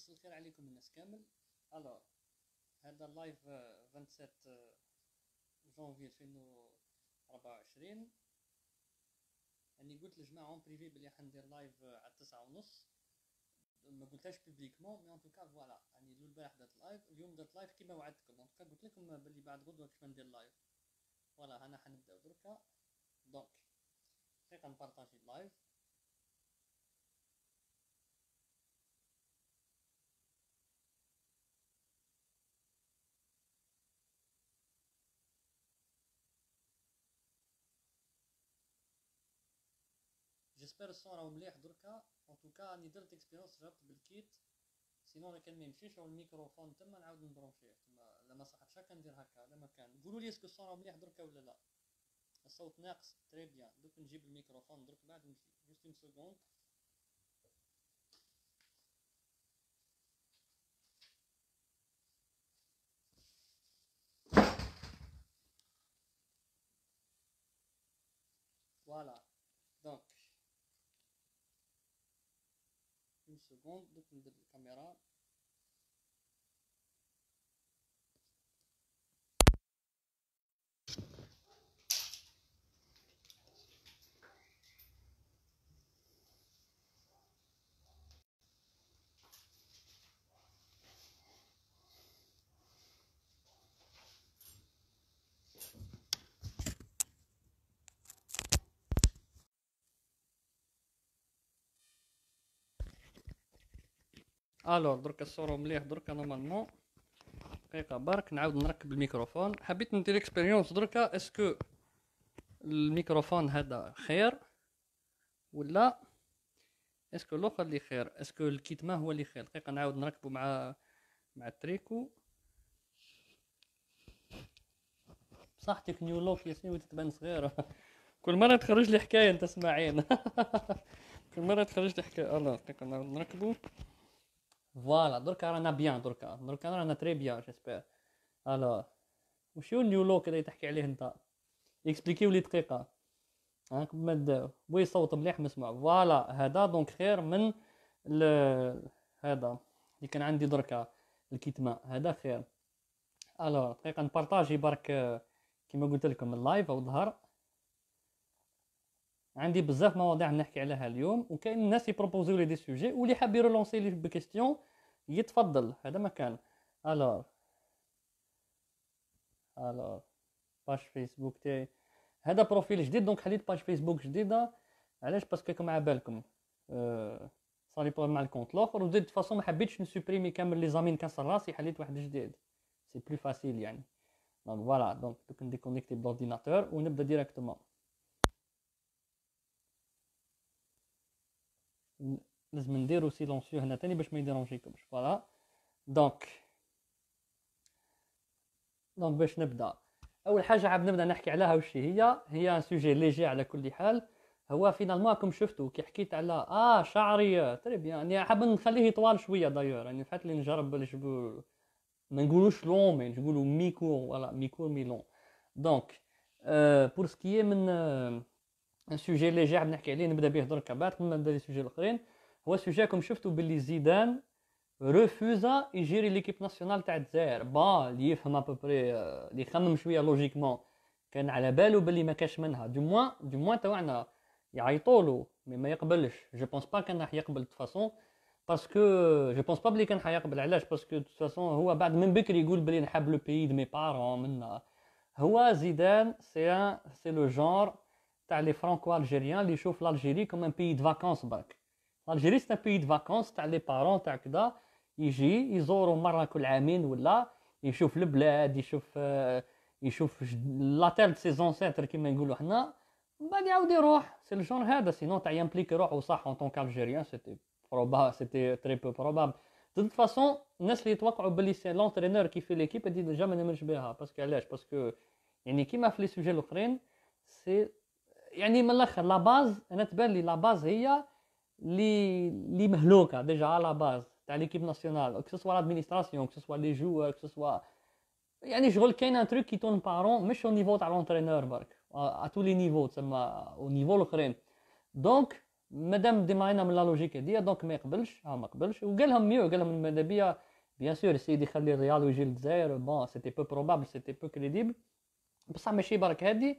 مساء الخير عليكم الناس كامل الوغ هذا اللايف 27 جونفي 2024 اني قلت لجماعة اون بريفي بلي ندير لايف آه، على التسعة ونص ما قلتهاش بوبليكمون مي ان توكا فوالا اني لو البارح درت لايف اليوم درت لايف كيما وعدتكم ان توكا قلت لكم بلي بعد غدوه كيفاش ندير لايف فوالا انا حنبدا دركا دونك دقيقه نبارطاجي اللايف جيسبر الصون راهو مليح دركا اون توكا راني درت اكسبيريونس جبت بالكيت سينون كان ما يمشيش او الميكروفون تما نعاود نبرونشيه تما ما صاحب شاك ندير هكا ما كان قولوا لي اسكو الصون راهو مليح دركا ولا لا الصوت ناقص تري بيان دوك نجيب الميكروفون درك بعد نمشي جوست اون سكوند فوالا دونك secondes donc ندير الكاميرا الو درك الصوره مليح درك نورمالمون دقيقه برك نعاود نركب الميكروفون حبيت ندير اكسبيريونس دركا اسكو الميكروفون هذا خير ولا اسكو الاخر اللي خير اسكو الكيت ما هو اللي خير دقيقه نعاود نركبو مع مع التريكو لوك يا ياسين تبان صغيره كل مره تخرج لي حكايه انت سماعين كل مره تخرج لي حكايه الله دقيقه نعاود نركبو فوالا دركا رانا بيان دركا دركا رانا تري بيان جيسبير الوغ وشو النيو لوك اللي تحكي عليه انت اكسبليكيو لي دقيقه هاك ما داو وي صوت مليح مسموع فوالا هذا دونك خير من ال... هذا اللي كان عندي دركا الكتمان هذا خير الوغ دقيقه نبارطاجي برك كيما قلت لكم اللايف او الظهر عندي بزاف مواضيع نحكي عليها اليوم وكاين الناس يبروبوزيو لي دي سوجي واللي حاب يرولونسي لي بكيستيون يتفضل هذا مكان الور الور باج فيسبوك تاعي هذا بروفيل جديد دونك خليت باج فيسبوك جديده علاش باسكو كما بالكم صاري آه، صار بور مع الكونت الاخر وزيد فاصون ما حبيتش نسوبريمي كامل لي زامين كسر راسي خليت واحد جديد سي بلو فاسيل يعني دونك فوالا دونك دوك نديكونيكتي بلورديناتور ونبدا ديريكتومون لازم نديرو سيلونسيو هنا تاني باش ما يديرونجيكمش فوالا دونك دونك باش نبدا اول حاجه عاد نبدا نحكي عليها وش هي هي ان سوجي ليجي على كل حال هو فينالمون راكم شفتو كي حكيت على اه شعري تري بيان يعني حاب نخليه طوال شويه دايور يعني فات لي نجرب باش ما نقولوش لون مي نقولو ميكور ولا ميكور مي لون دونك آه بور سكي من آه ان سوجي اللي نحكي عليه نبدا به درك بعد قبل ما نبدا لي سوجي الاخرين هو سوجي راكم شفتوا باللي زيدان رفوزا يجيري ليكيب ناسيونال تاع الجزائر با اللي يفهم ابوبري آه، اللي يخمم شويه لوجيكمون كان على باله باللي ما كاش منها دو موان دو موان تاعنا يعيطولو مي ما يقبلش جو بونس با كان راح يقبل فاصون باسكو جو بونس با بلي كان حيقبل علاش باسكو دو فاصون هو بعد من بكري يقول بلي نحب لو بيي دو مي بارون من هو زيدان سي سي لو جونر les franco-algériens, ils chauffent l'Algérie comme un pays de vacances, L'Algérie, c'est un pays de vacances, les parents, ils y, ils auront Maroc ou les ou là, ils chauffent le bled, ils chauffent, euh, la terre de ses ancêtres qui m'ont goulou c'est le genre hada, sinon as impliqué roh en tant qu'Algérien, c'était très peu probable. De toute façon, l'entraîneur qui fait l'équipe, et dit jamais ne me parce qu'elle est, parce que, équipe qui m'a fait le sujet de l'Ukraine, c'est يعني من الاخر لا باز انا تبان لي لا باز هي لي لي مهلوكه ديجا لا باز تاع ليكيب ناسيونال كو سوا لادمينستراسيون كو سوا لي جوور كو سوا يعني شغل كاين ان تروك كي تون بارون مش او نيفو تاع لونترينور برك ا تو لي نيفو تسمى او نيفو الاخرين دونك مادام ديماينا من لا لوجيك هادي دونك ما يقبلش ها آه، ما قبلش وقالهم ميو قالهم ماذا بيا بيان سور السيد يخلي الريال ويجي للجزائر بون سيتي بو بروبابل سيتي بو كريديبل بصح ماشي برك هادي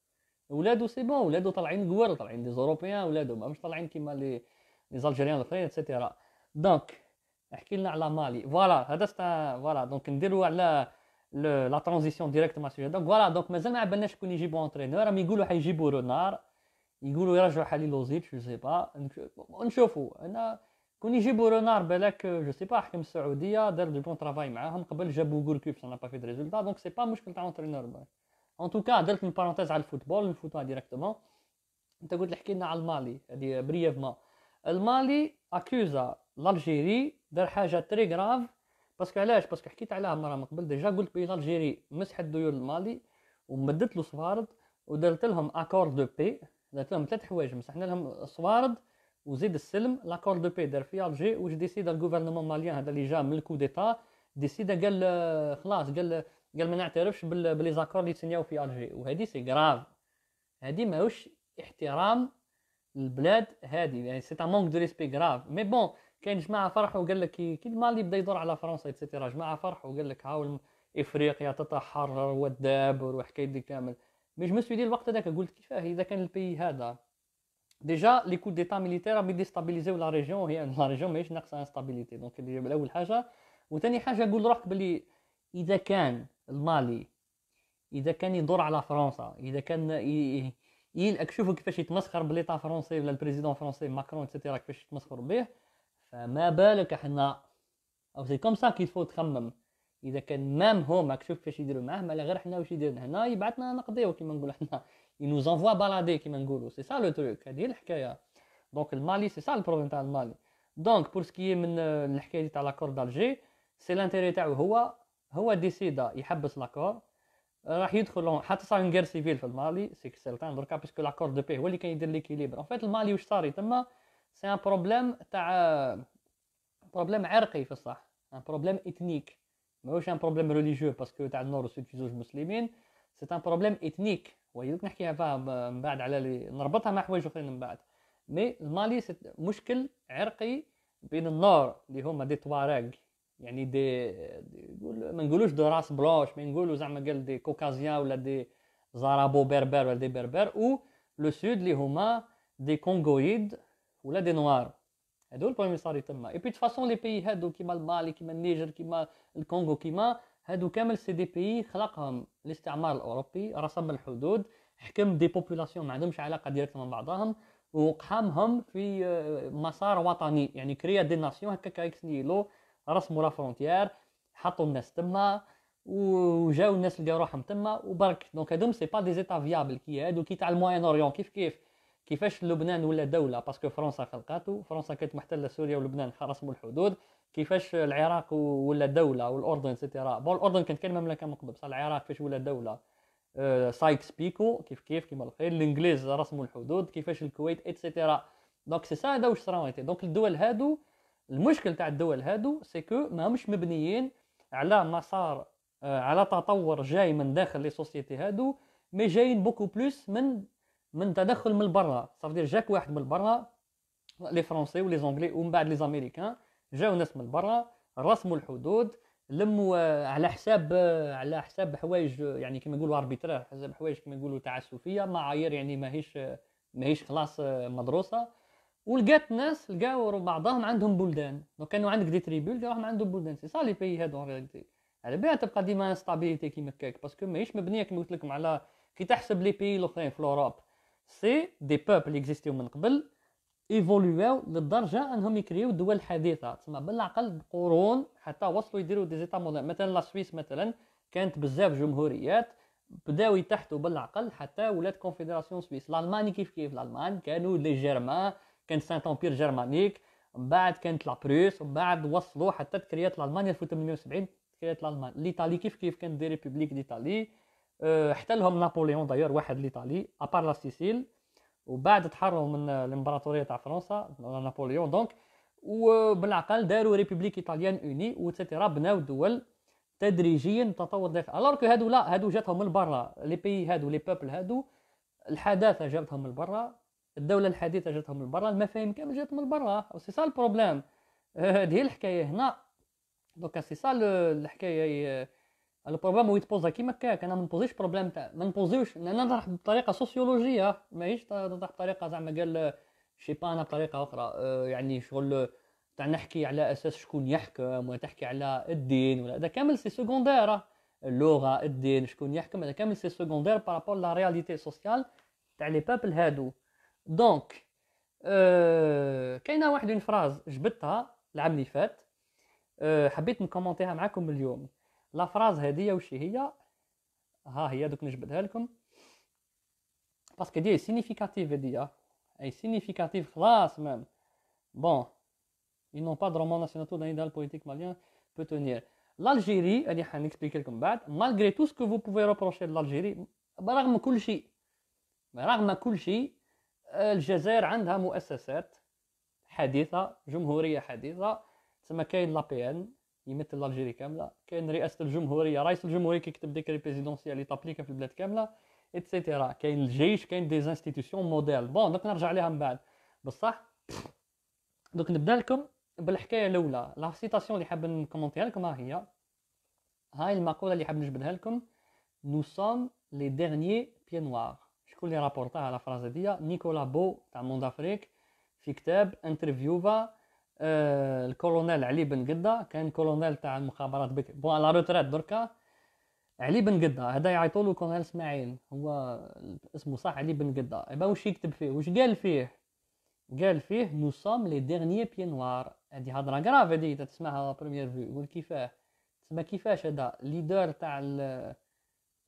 ولادو سي بون ولادو طالعين كوار طالعين دي زوروبيان ولادو ماهمش طالعين كيما لي لي زالجيريان الاخرين اتسيتيرا دونك احكي لنا على مالي فوالا هذا ستا فوالا دونك نديرو على لا ترانزيسيون ديريكت مع السوجي دونك فوالا دونك مازال ما عبالناش شكون يجيبو انترينور راهم يقولوا حيجيبو رونار يقولوا يرجعوا حالي لوزيتش جو سي با نشوفوا انا كون يجيبوا رونار بالك جو سي با حكم السعوديه دار دو بون ترافاي معاهم قبل جابوا غوركوب سان با في دي ريزولتا دونك سي با مشكل تاع انترينور ان توكا درت بارونتيز على الفوتبول نفوتوها ديريكتومون انت قلت حكي لنا على المالي هذه بريفمون المالي اكوزا لالجيري دار حاجه تري غراف باسكو علاش باسكو حكيت عليها مره من قبل ديجا قلت بلي لالجيري مسحت ديور المالي ومدت له صفارد ودرت لهم اكور دو بي درت لهم ثلاث حوايج مسحنا لهم الصفارد وزيد السلم لاكور دو بي دار في الجي واش ديسيدا الغوفرنمون ماليان هذا اللي جا من الكو ديتا ديسيدا قال خلاص قال قال ما نعترفش بلي زاكور اللي تسنياو في الجي وهذه سي كراف هذه ماهوش احترام البلاد هذه يعني سي مونك دو ريسبي كراف مي بون كاين جماعه فرحوا وقال لك كي المالي بدا يدور على فرنسا اتسيتيرا جماعه فرحوا وقال لك هاو افريقيا تتحرر والدابر والحكايه دي كامل مي جو مسوي دي الوقت هذاك قلت كيفاه اذا كان البي هذا ديجا لي كود ديتا ميليتير راهم يديستابيليزيو لا ريجيون هي لا ريجيون ماهيش ناقصه انستابيليتي دونك اللي اول حاجه وثاني حاجه قول روحك بلي اذا كان المالي اذا كان يدور على فرنسا اذا كان يل شوفوا كيفاش يتمسخر بليطا فرونسي ولا البريزيدون فرونسي ماكرون اتسيتيرا كيفاش يتمسخر به فما بالك احنا او سي كوم سا كيفو تخمم اذا كان مام هما شوف كيفاش يديروا معاه مالا غير حنا واش يديرنا هنا يبعثنا نقضيو كيما نقولوا حنا ينوز انفوا بالادي كيما نقولوا سي سا لو تروك هذه الحكايه دونك المالي سي سا البروبليم تاع المالي دونك بور سكي من الحكايه تاع لاكور دالجي سي لانتيري تاعو هو هو ديسيدا يحبس لاكور راح يدخل حتى صار غير سيفيل في المالي سيك سيرتان دركا باسكو لاكور دو بي هو اللي كان يدير ليكيليبر اون فات المالي واش صاري تما سي ان بروبليم تاع بروبليم عرقي في الصح ان بروبليم اثنيك ماهوش ان بروبليم ريليجيو باسكو تاع النور والسود في زوج مسلمين سي ان بروبليم اثنيك وليت نحكيها فيها من بعد على لي... نربطها مع حوايج اخرين من بعد مي المالي مشكل عرقي بين النور اللي هما دي تواريغ يعني دي ما نقولوش دو راس بلوش ما نقولو زعما قال دي كوكازيا ولا دي زارابو بربر ولا دي بربر او لو سود اللي هما دي كونغويد ولا دي نوار هادو بوين صاري تما اي بي دو فاسون لي بيي هادو كيما المالي كيما النيجر كيما الكونغو كيما هادو كامل سي دي بيي خلقهم الاستعمار الاوروبي رسم الحدود حكم دي بوبولاسيون ما عندهمش علاقه ديريكت مع بعضهم وقحمهم في آه، مسار وطني يعني كريا دي ناسيون هكا كايكس نيلو رسموا لا فرونتيير حطوا الناس تما وجاو الناس اللي روحهم تما وبرك دونك هادوم سي با دي زيتا فيابل كي هادو كي تاع الموين اوريون كيف كيف كيفاش لبنان ولا دوله باسكو فرنسا خلقاتو فرنسا كانت محتله سوريا ولبنان رسموا الحدود كيفاش العراق ولا دوله والاردن سيتيرا بون الاردن كانت كان مملكه من قبل بصح العراق فاش ولا دوله سايكس بيكو كيف كيف كيما الخير الانجليز رسموا الحدود كيفاش الكويت اتسيتيرا دونك سي سا هذا واش صرا دونك الدول هادو المشكل تاع الدول هادو سيكو ماهمش مبنيين على مسار آه، على تطور جاي من داخل لي سوسيتي هادو مي جايين بوكو بلوس من من تدخل من برا صافدير جاك واحد من برا لي فرونسي ولي زونغلي ومن بعد لي زاميريكان جاو ناس من برا رسموا الحدود لموا آه، على حساب آه، على حساب حوايج يعني كما نقولوا اربيترا حساب حوايج كما نقولوا تعسفيه معايير يعني ماهيش ماهيش خلاص مدروسه ولقات ناس لقاو بعضهم عندهم بلدان دونك كانوا عندك دي تريبول لقاو عندهم بلدان سي سا لي بيي هادو في رياليتي على بها تبقى ديما انستابيليتي كيما هكاك باسكو ماهيش مبنيه كيما قلت لكم على كي تحسب لي بيي الاخرين في لوروب سي دي بوبل اكزيستيو من قبل ايفولواو للدرجه انهم يكريو دول حديثه تسمى بالعقل بقرون حتى وصلوا يديروا دي زيتا مودرن مثلا لا سويس مثلا كانت بزاف جمهوريات بداو يتحتوا بالعقل حتى ولات كونفدراسيون سويس الالمان كيف كيف الالمان كانوا لي جيرمان كان سانت امبير جرمانيك من بعد كانت لابروس ومن بعد وصلوا حتى تكريات لالمانيا 1870 تكريات لالمانيا الايطالي كيف كيف كانت دي ريبوبليك ديتالي آه، احتلهم نابليون داير واحد الايطالي ابار لا سيسيل وبعد تحرروا من الامبراطوريه تاع فرنسا نابليون دونك وبالعقل داروا ريبوبليك ايطاليان اوني وتسيتيرا بناو دول تدريجيا تطور داخل الوغ كو هادو لا هادو جاتهم من برا لي بي هادو لي بوبل هادو الحداثه جابتهم من برا الدوله الحديثه جاتها من برا المفاهيم كامل جات من برا سي سا البروبليم هذه الحكايه هنا دوكا سي سا الحكايه البروبليم هو تبوزا كيما كاك انا ما نبوزيش بروبليم تاع ما نبوزيوش انا نطرح بطريقه سوسيولوجيه ماهيش نطرح بطريقه زعما قال شي با انا بطريقه اخرى آه، يعني شغل تاع نحكي على اساس شكون يحكم ولا تحكي على الدين ولا هذا كامل سي سكوندير اللغه الدين شكون يحكم هذا كامل سي سكوندير بارابول لا رياليتي سوسيال تاع لي بابل هادو دونك أه كاينه واحد اون فراز جبدتها العام اللي فات أه حبيت نكومونتيها معكم اليوم لا فراز هذه وش هي ها هي دوك نجبدها لكم باسكو دي سينيفيكاتيف هذه اي سينيفيكاتيف خلاص مام بون ils n'ont pas de romans nationaux dans l'idéal politique malien peut tenir. L'Algérie, elle est expliquer comme bad, malgré tout ce que vous pouvez reprocher de l'Algérie, malgré كل شيء malgré كل شيء الجزائر عندها مؤسسات حديثه جمهوريه حديثه تسمى كاين لا بي ان يمثل الجيري كامله كاين رئاسه الجمهوريه رئيس الجمهوريه كيكتب ديكري بريزيدونسيال اللي تابليكا في البلاد كامله اتسيتيرا كاين الجيش كاين دي انستيتيوشن موديل بون دوك نرجع ليها من بعد بصح دوك نبدا لكم بالحكايه الاولى لا سيتاسيون اللي حاب نكومونتيها لكم ها هي هاي المقوله اللي حاب نجبدها لكم نو سوم لي ديرنيي بي نوار شكون اللي رابورتاه على الفراز هادي نيكولا بو تاع موند افريك في كتاب انترفيوفا آه الكولونيل علي بن قدة كان كولونيل تاع المخابرات بك بون لا روتريت دركا علي بن قدة هذا يعيطوا له كولونيل اسماعيل هو اسمه صح علي بن قدة ايبا واش يكتب فيه واش قال فيه قال فيه نو سوم لي ديرنيي بي نوار هادي هضره غراف هادي تسمعها لا بروميير فيو يقول كيفاه تسمع كيفاش هذا ليدر تاع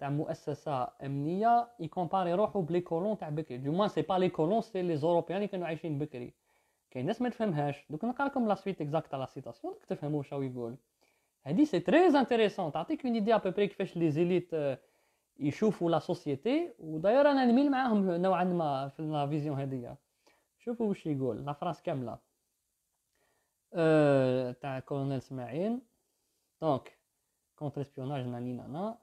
تاع مؤسسه امنيه يكومباري روحو بلي كولون تاع بكري دو موان سي با لي كولون سي لي زوروبيان اللي كانوا عايشين بكري كاين ناس ما تفهمهاش دوك نقرا لكم لا سويت اكزاكت تاع لا سيتاسيون دوك تفهموا واش يقول هادي سي تري انتريسون تعطيك اون ايديا ابوبري كيفاش لي زيليت يشوفوا لا سوسيتي وداير انا نميل معاهم نوعا ما في لا فيزيون هادية شوفوا واش يقول لا فراس كامله أه تاع كولونيل اسماعيل دونك كونتر اسبيوناج ناني نانا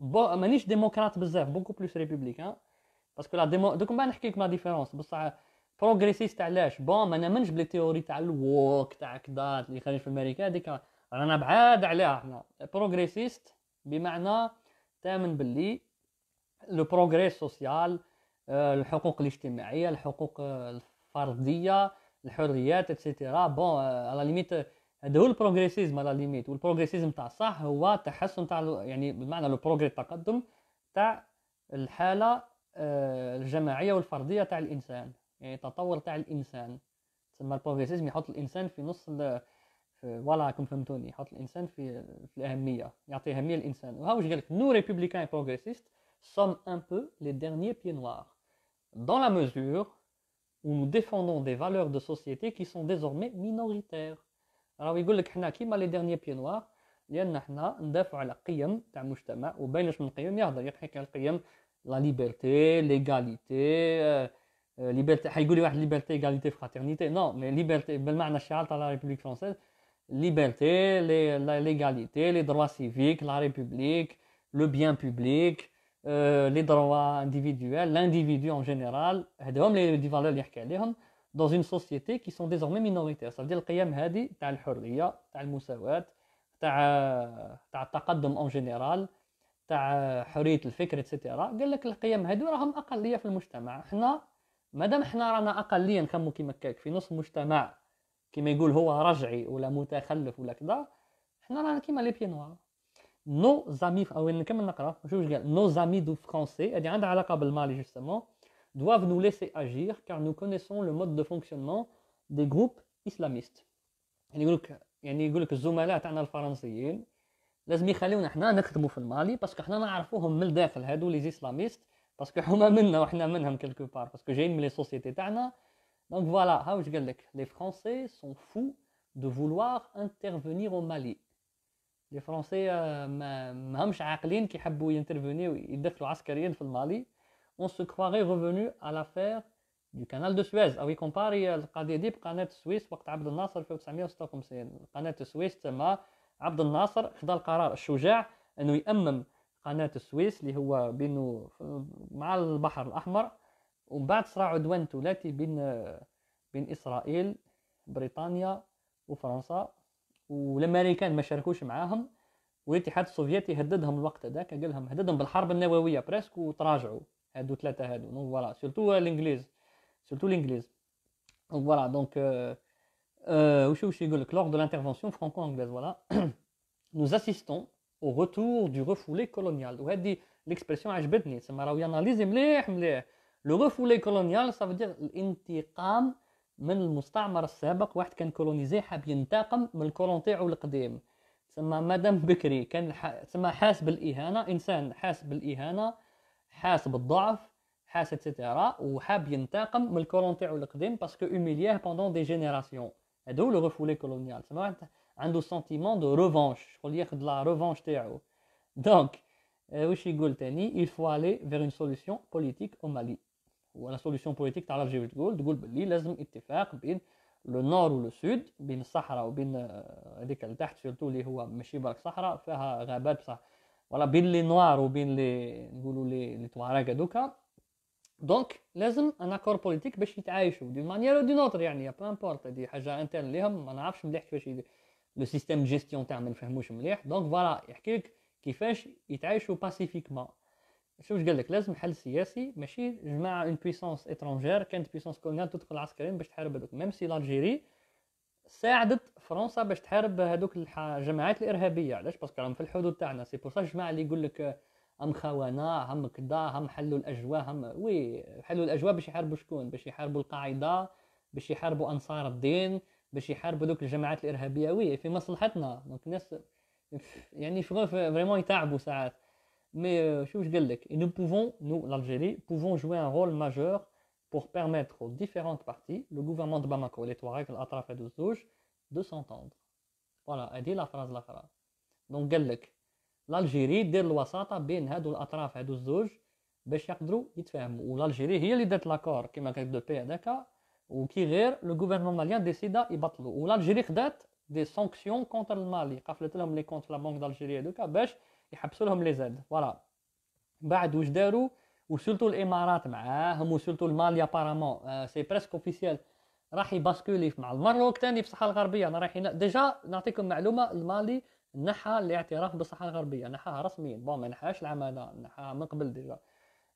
مانيش ديموكرات بزاف بوكو بلوس ريبوبليكان باسكو لا ديمو دوك بعد نحكي لك لا ديفيرونس بصح بروغريسيست علاش بون ما نامنش بلي تيوري تاع الووك تاع كدا اللي خارج في امريكا هذيك رانا بعاد عليها احنا بروغريسيست بمعنى تامن باللي لو بروغري سوسيال الحقوق الاجتماعيه الحقوق الفرديه الحريات اتسيتيرا بون على ليميت هذا هو البروغريسيزم على ليميت والبروغريسيزم تاع الصح هو تحسن تاع يعني بمعنى لو بروغري التقدم تاع الحاله آه، الجماعيه والفرديه تاع الانسان يعني تطور تاع الانسان تسمى البروغريسيزم يحط الانسان في نص فوالا راكم فهمتوني يحط الانسان في, في الاهميه يعطي اهميه للانسان وهاو واش قالك نو ريبوبليكان بروغريسيست سوم ان بو لي ديرني بي نوار دون لا mesure où nous défendons des valeurs de société qui sont désormais minoritaires. راه يقول لك حنا كيما لي ديرني بي نوار لان حنا ندافعوا على قيم تاع المجتمع وباينش من القيم يهضر يحكي على القيم لا ليبرتي ليغاليتي ليبرتي حيقول لي واحد ليبرتي ايغاليتي فراترنيتي نو مي ليبرتي بالمعنى الشعار تاع لا ريبوبليك فرونسيز ليبرتي ليغاليتي لي دروا سيفيك لا ريبوبليك لو بيان بوبليك لي دروا انديفيدوال لانديفيدو ان جينيرال هما لي دي فالور اللي يحكي عليهم dans une société qui sont désormais minoritaires ça veut dire القيم هذه تاع الحريه تاع المساواه تاع تاع التقدم اون جينيرال تاع حريه الفكر اتسيتيرا قال لك القيم هذو راهم اقليه في المجتمع حنا مادام حنا رانا اقليه نخمو كيما كاك في نص مجتمع كيما يقول هو رجعي ولا متخلف ولا كذا حنا رانا كيما لي بيي نو زامي او نكمل نقرا شوف واش قال نو زامي دو فرونسي هادي عندها علاقه بالمالي جوستومون doivent nous laisser agir car nous connaissons le mode de fonctionnement des groupes islamistes. Y a un égoule que Zoumalat a français à Al-Françaisien, laisse-mi parler, on n'a n'extrime Mali parce que nous on les connait depuis le début, ils sont islamistes parce qu'ils nous de nous et nous sommes de leurs part parce qu'ils viennent de la société d'Alna. Donc voilà, les Français sont fous de vouloir intervenir au Mali. Les Français, euh, ma, ma, ma, ma, ma, ma, ma, ma, ma, ma, ma, ma, ma, on se croirait revenu à l'affaire du canal de Suez Ah oui, compare, أو يكومباري القضية دي بقناة السويس وقت عبد الناصر 1956 قناة السويس تما عبد الناصر خذا القرار الشجاع أنه يأمم قناة السويس اللي هو بينه مع البحر الأحمر ومن بعد صراع عدوان ثلاثي بين بين إسرائيل بريطانيا وفرنسا والامريكان ما شاركوش معاهم والاتحاد السوفيتي هددهم الوقت هذاك قال لهم هددهم بالحرب النوويه بريسك وتراجعوا هادو ثلاثه هادو دونك فوالا سيرتو الانجليز سيرتو الانجليز دونك فوالا دونك وشو وش يقول لك لور دو لانترفونسيون franco انجليز فوالا نو اسيستون او روتور دو refoulé كولونيال وهادي ليكسبرسيون عجبتني تسمى راهو ياناليزي مليح مليح لو ريفولي كولونيال سافو دير الانتقام من المستعمر السابق واحد كان كولونيزي حاب ينتقم من الكولون تاعو القديم تسمى مدام بكري كان تسمى حاس بالاهانه انسان حاس بالاهانه حاسب الضعف حاس اتسيتيرا وحاب ينتقم من الكولون تاعو القديم باسكو colonial بوندون دي جينيراسيون هادو لو le كولونيال colonial عنده سنتيمون دو ريفونش شغل il faut aller vers une solution politique au Mali la solution politique c'est le تقول تقول le لازم اتفاق بين لو نور ولو سود بين ولا بين لي نوار وبين لي نقولوا لي لي توارك هذوك دونك لازم ان اكور بوليتيك باش يتعايشوا دي مانيير دي نوتر يعني با امبورت هذه حاجه انترن ليهم ما نعرفش مليح كيفاش لو سيستيم جيستيون تاعهم ما نفهموش مليح دونك فوالا يحكي لك كيفاش يتعايشوا باسيفيكمون شوف قال لك لازم حل سياسي ماشي جماعه اون بويسونس اترونجير كانت بويسونس كولونيال تدخل عسكريا باش تحارب هذوك ميم سي لالجيري ساعدت فرنسا باش تحارب هذوك الجماعات الارهابيه علاش باسكو راهم في الحدود تاعنا سي بور الجماعه اللي يقول لك هم خوانا هم كدا هم حلوا الاجواء هم وي حلوا الاجواء باش يحاربوا شكون باش يحاربوا القاعده باش يحاربوا انصار الدين باش يحاربوا دوك الجماعات الارهابيه وي في مصلحتنا دونك الناس يعني شغل فريمون يتعبوا ساعات مي شو واش قال لك نو بوفون نو لالجيري بوفون جوي ان رول ماجور pour permettre aux différentes parties, le gouvernement de Bamako et les l'attrape l'Atraf et Douzouj, de s'entendre. Voilà, elle dit la phrase la phrase. Donc, elle dit l'Algérie, dès bien, elle dit l'Atraf ben et 12 Béchardrou, ben il te Ou l'Algérie, il dit l'accord, qui m'a fait de paix à ou qui le gouvernement malien décida, il battre l'eau. Ou l'Algérie, dit des sanctions contre le Mali. Quand il les contre la Banque d'Algérie et de Kabesh, il a les aides. Voilà. Bah, d'où je وسورتو الامارات معاهم وسورتو المالي ابارامون آه، سي بريسك اوفيسيال راح يباسكولي مع المغرب ثاني في الغربيه انا رايحين ديجا نعطيكم معلومه المالي نحى الاعتراف بالصحراء الغربيه نحاها رسميا بون ما نحاش العام هذا نحاها من قبل ديجا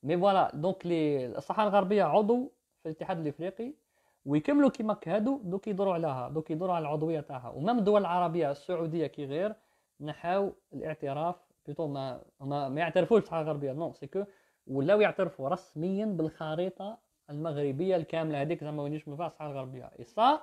مي فوالا دونك لي الصحراء الغربيه عضو في الاتحاد الافريقي ويكملوا كيما هادو دوك يدوروا عليها دوك يدوروا على العضويه تاعها ومام الدول العربيه السعوديه كي غير نحاو الاعتراف بلوتو ما ما, ما يعترفوش بالصحراء الغربيه نو سي كو ولاو يعترفوا رسميا بالخريطه المغربيه الكامله هذيك زعما وين يشملوا فيها الصحراء الغربيه اي صا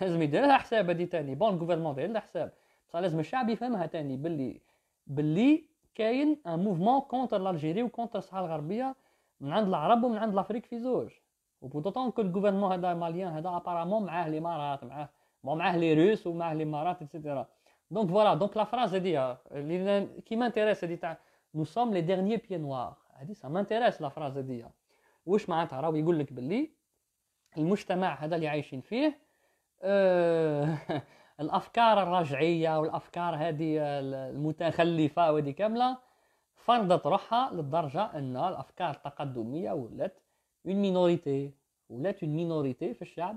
لازم يدير لها حساب هذه تاني بون غوفرمون دير لها حساب بصح لازم الشعب يفهمها تاني باللي باللي كاين ان موفمون كونتر لالجيري وكونتر الصحراء الغربيه من عند العرب ومن عند الافريك في زوج وبوتوتون كو الغوفرمون هذا ماليان هذا ابارامون معاه الامارات معاه معاه لي روس ومعاه الامارات اكسيتيرا دونك فوالا دونك لا فراز هذه اللي كي مانتيريس هذه تاع نو سوم لي ديرنيي بيي نوار هذه سا مانتيريس لا فراز هذيا واش معناتها راهو يقول لك باللي المجتمع هذا اللي عايشين فيه آه الافكار الرجعيه والافكار هذه المتخلفه وهذه كامله فرضت روحها للدرجه ان الافكار التقدميه ولات اون مينوريتي ولات اون مينوريتي في الشعب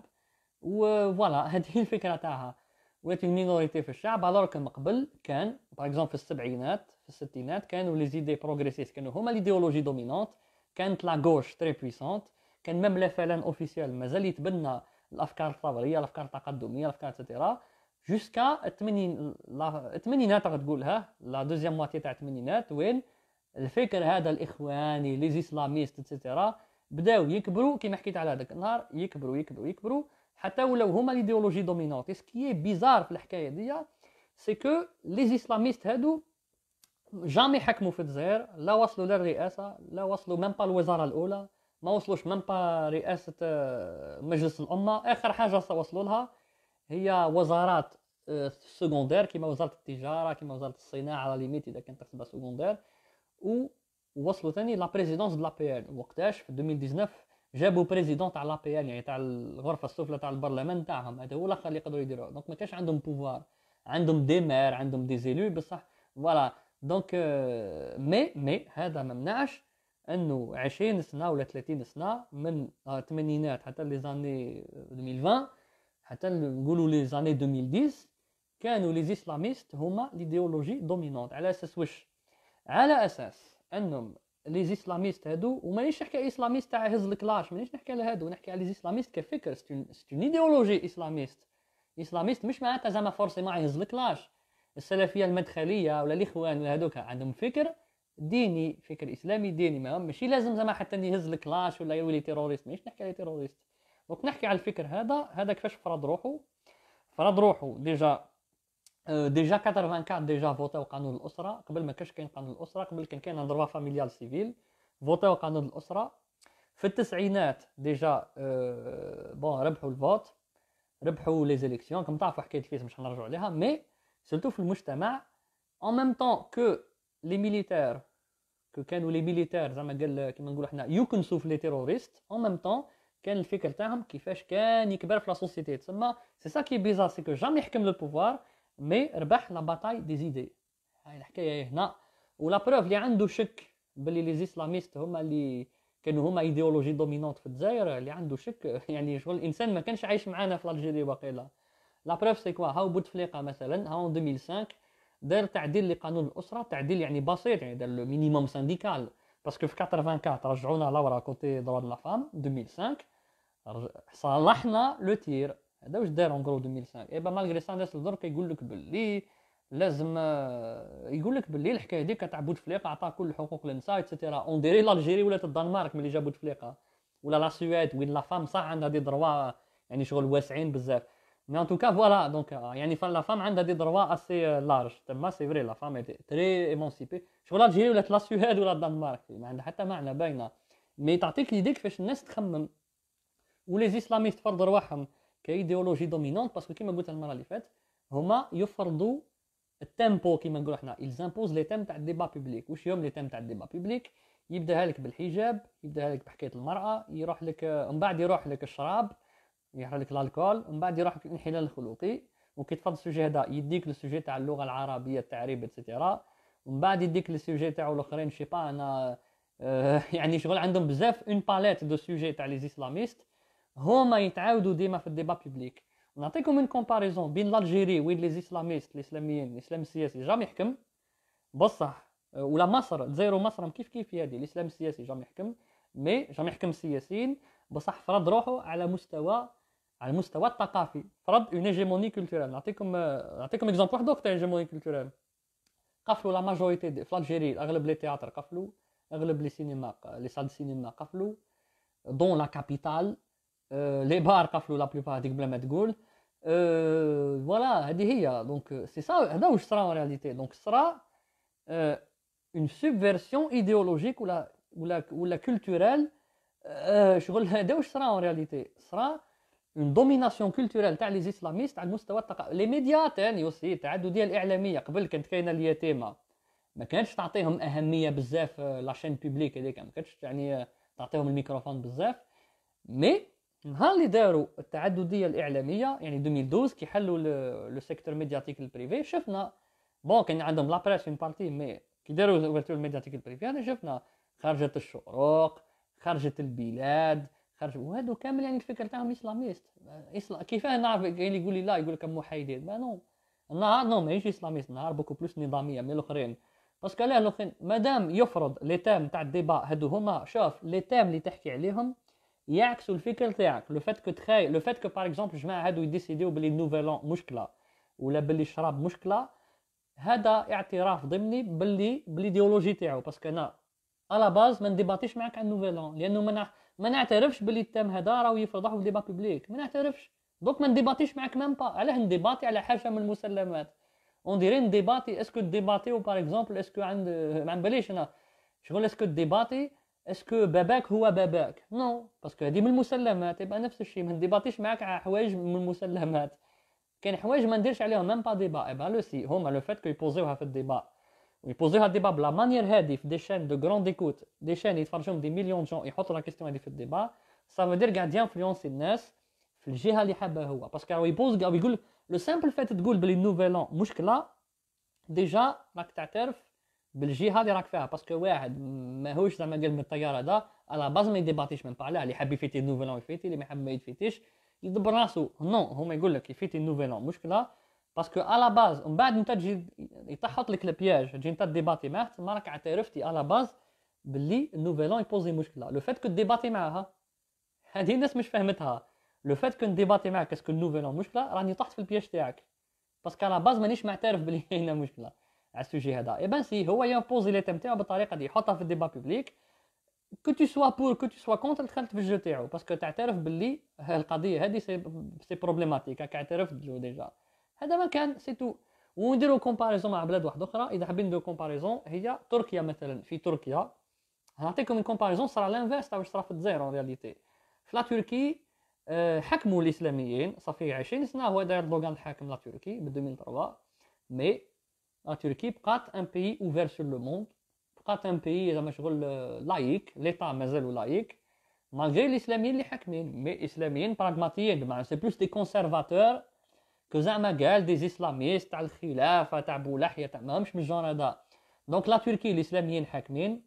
و فوالا هذه الفكره تاعها ولات اون مينوريتي في الشعب الوغ من قبل كان باغ في السبعينات في الستينات كانوا لي زيدي بروغريسيست كانوا هما ليديولوجي دومينونت كانت لا غوش تري بويسونت كان ميم لا فلان اوفيسيال مازال يتبنى الافكار الثوريه الافكار التقدميه الافكار اتسيتيرا جوسكا الثمانينات غتقولها لا دوزيام مواتي تاع الثمانينات وين الفكر هذا الاخواني لي زيسلاميست اتسيتيرا بداو يكبروا كيما حكيت على هذاك النهار يكبروا يكبروا يكبروا حتى ولاو هما ليديولوجي دومينونت سكي بيزار في الحكايه دي سي كو لي زيسلاميست هادو جامي حكموا في الجزائر لا وصلوا للرئاسه لا وصلوا ميم با الوزاره الاولى ما وصلوش ميم با رئاسه آه، مجلس الامه اخر حاجه وصلوا لها هي وزارات سكوندير آه، كيما وزاره التجاره كيما وزاره الصناعه على ليميت اذا كان تحسبها سكوندير وصلوا ثاني لا بريزيدونس دو لا بي ان وقتاش في 2019 جابوا بريزيدون تاع لا بي ان يعني تاع الغرفه السفلى تاع البرلمان تاعهم هذا هو الاخر اللي يقدروا يديروه دونك ما كانش عندهم بوفوار عندهم دي مير عندهم دي زيلو بصح فوالا دونك مي مي هذا ما منعش انه 20 سنه ولا 30 سنه من الثمانينات حتى لي زاني 2020 حتى نقولوا لي زاني 2010 كانوا لي زيسلاميست هما ليديولوجي دومينونت على اساس واش على اساس انهم لي زيسلاميست هادو ومانيش نحكي اسلاميست تاع هز الكلاش مانيش نحكي على هادو نحكي على لي زيسلاميست كفكر سي اون ايديولوجي اسلاميست اسلاميست مش معناتها زعما فورسي ما يهز الكلاش السلفيه المدخليه ولا الاخوان ولا هذوك عندهم فكر ديني فكر اسلامي ديني ما ماشي لازم زعما حتى يهز الكلاش ولا يولي تيروريست ماشي نحكي على تيروريست دونك نحكي على الفكر هذا هذا كيفاش فرض روحه فرض روحه ديجا آه، ديجا 84 ديجا فوتاو قانون الاسره قبل ما كانش كاين قانون الاسره قبل كان كاين ضربه فاميليال سيفيل فوتاو قانون الاسره في التسعينات ديجا بون آه، ربحوا الفوت ربحوا لي زيليكسيون كم تعرفوا حكيت الفيس مش نرجعوا عليها مي surtout في المجتمع en ميم طون كو لي ميليتير كو كانوا لي ميليتير زعما قال كيما نقولوا حنا يكنسوا في لي terroristes en ميم طون كان الفكر تاعهم كيفاش كان يكبر في لا سوسيتي تسمى سي سا كي بيزار سي كو جامي حكم لو بوفوار مي ربح لا باتاي دي زيدي هاي الحكايه هنا ولا بروف اللي عنده شك باللي لي زيسلاميست هما اللي كانوا هما ايديولوجي دومينونت في الجزائر اللي عنده شك يعني شغل الانسان ما كانش عايش معانا في الجيري واقيلا لا بروف سي كوا هاو بوتفليقه مثلا هاو 2005 دار تعديل لقانون الاسره تعديل يعني بسيط يعني دار لو مينيموم سانديكال باسكو في 84 رجعونا لورا كوتي دروا لا فام 2005 صلحنا لو تير هذا واش دار اون كرو 2005 ايبا مالغري سا الناس درك يقول لك باللي لازم آه، يقول لك باللي الحكايه هذيك تاع بوتفليقه عطى كل حقوق للنساء اتسيتيرا اون ديري لالجيري ولات الدنمارك ملي جا بوتفليقه ولا لا سويد وين لا فام صح عندها دي دروا يعني شغل واسعين بزاف Mais en tout cas, voilà, donc يعني la femme عندها des droits assez euh, larges تما سي فري لا فام était très émancipée شغل الجيري ولا لا السويد ولا الدنمارك ما عندها حتى معنى باينه مي تعطيك ليدي كيفاش الناس تخمم ولي اسلاميست فرضوا رواحهم كايديولوجي دومينونت باسكو كيما قلت المره اللي فاتت هما يفرضوا التيمبو كيما نقولوا حنا الزامبوز لي تيم تاع الديبا بوبليك واش يوم لي تيم تاع الديبا بوبليك يبداها لك بالحجاب يبداها لك بحكايه المراه يروح لك من بعد يروح لك الشراب يحرر يعني لك الالكول ومن بعد يروح لك الانحلال الخلقي وكي تفض السوجي هذا يديك السوجي تاع اللغه العربيه التعريب اتسيتيرا ومن بعد يديك السوجي تاعو الاخرين شي با انا أه يعني شغل عندهم بزاف اون باليت دو سوجي تاع لي اسلاميست هما يتعاودوا ديما في الديبا بوبليك نعطيكم اون كومباريزون بين لالجيري وين لي اسلاميست الاسلاميين الاسلام السياسي جام يحكم بصح آه، ولا مصر تزيرو مصر كيف كيف في هذه الاسلام السياسي جام يحكم مي جام يحكم السياسيين بصح فرض روحه على مستوى a une hégémonie culturelle. Attends vous donne comme exemple, hégémonie culturelle. la majorité de la théâtres les salles de cinéma dont la capitale, euh, les bars la plupart euh, Voilà, Donc euh, c'est ça, d'où en réalité. Donc sera une subversion idéologique ou culturelle. Je vous en réalité, sera اون دوميناسيون كولتورال تاع لي زيسلاميست على المستوى الثقافه لي ميديا تاني اوسي التعدديه الاعلاميه قبل كانت كاينه اليتيما ما كانتش تعطيهم اهميه بزاف آه، لاشين بوبليك هذيك ما كانتش يعني آه، تعطيهم الميكروفون بزاف مي نهار اللي داروا التعدديه الاعلاميه يعني 2012 كي حلوا لو سيكتور ميدياتيك البريفي شفنا بون كان عندهم لابريس اون بارتي مي كي داروا ميدياتيك البريفي شفنا خرجت الشروق خرجت البلاد خرج وهادو كامل يعني الفكر تاعهم اسلاميست كيفاه نعرف كاين اللي يقول لي لا يقول لك محايدين ما نو النهار نو ماهيش اسلاميست النهار بوكو بلوس نظاميه من الاخرين باسكو لا الاخرين مادام يفرض لي تام تاع الديبا هادو هما شوف لي تام اللي تحكي عليهم يعكسوا الفكر تاعك لو فات كو تخاي لو فات كو باغ اكزومبل جماعه هادو يديسيديو بلي نوفيلون مشكله ولا بلي الشراب مشكله هذا اعتراف ضمني باللي بالايديولوجي تاعو باسكو انا على باز ما نديباتيش معاك على نوفيلون لانه ما ما نعترفش باللي التام هذا راهو يفضحوا في ديبا بوبليك ما نعترفش دونك ما نديباتيش معاك ميم با علاه نديباتي على حاجه من المسلمات اون ديري نديباتي اسكو او باغ اكزومبل اسكو عند ما نبليش انا شغل اسكو ديباتي اسكو باباك هو باباك نو باسكو هادي من المسلمات يبقى نفس الشيء ما نديباتيش معاك على حوايج من المسلمات كاين حوايج ما نديرش عليهم ميم با ديبا يبقى لو سي هما لو فات كو يبوزيوها في الديبات il pose un débat, la manière des chaînes de grande écoute, des chaînes qui font des millions de gens et la question et le débat, ça veut dire qu'il a d'influence et de Parce qu'il ah ah le simple fait de dire les nouvelles déjà, il a de l'influence. Parce que, ouais, mais où je suis dans ma à la base, mais débats je me parle, pas il il nouvelles باسكو على باز ومن بعد انت تجي يتحط لك البياج تجي انت ديباتي معاه تما راك اعترفتي على باز باللي النوفيلون يبوزي مشكله لو فات كو ديباتي معاها هذه الناس مش فهمتها لو فات كو ديباتي معاك اسكو النوفيلون مشكله راني طحت في البياج تاعك باسكو على باز مانيش معترف باللي هنا مشكله على السوجي هذا اي بان سي هو يبوزي لي تيم تاعو بالطريقه دي يحطها في الديبا بوبليك كو تو سوا بور كو تو سوا كونتر دخلت في الجو تاعو باسكو تعترف باللي القضيه هذه سي بروبليماتيك راك اعترفت ديجا هذا مكان سي تو ونديرو كومباريزون مع بلاد واحده اخرى اذا حابين نديرو كومباريزون هي تركيا مثلا في تركيا نعطيكم كومباريزون صرا لانفيرس تاع واش صرا في الجزائر اون رياليتي في لا تركي آه، حكموا الاسلاميين صافي 20 سنه هو داير دوغان حاكم لا تركي ب 2003 مي لا تركي بقات ان بيي اوفير سور لو موند بقات ان بيي زعما شغل لايك آه، ليطا مازالو لايك مالغي الاسلاميين اللي حاكمين مي اسلاميين براغماتيين بمعنى سي بلوس دي كونسيرفاتور كو زعما كاع دي اسلاميست تاع الخلافه تاع بولحيه تاع ماهمش من الجون هذا دونك لا تركي الاسلاميين حاكمين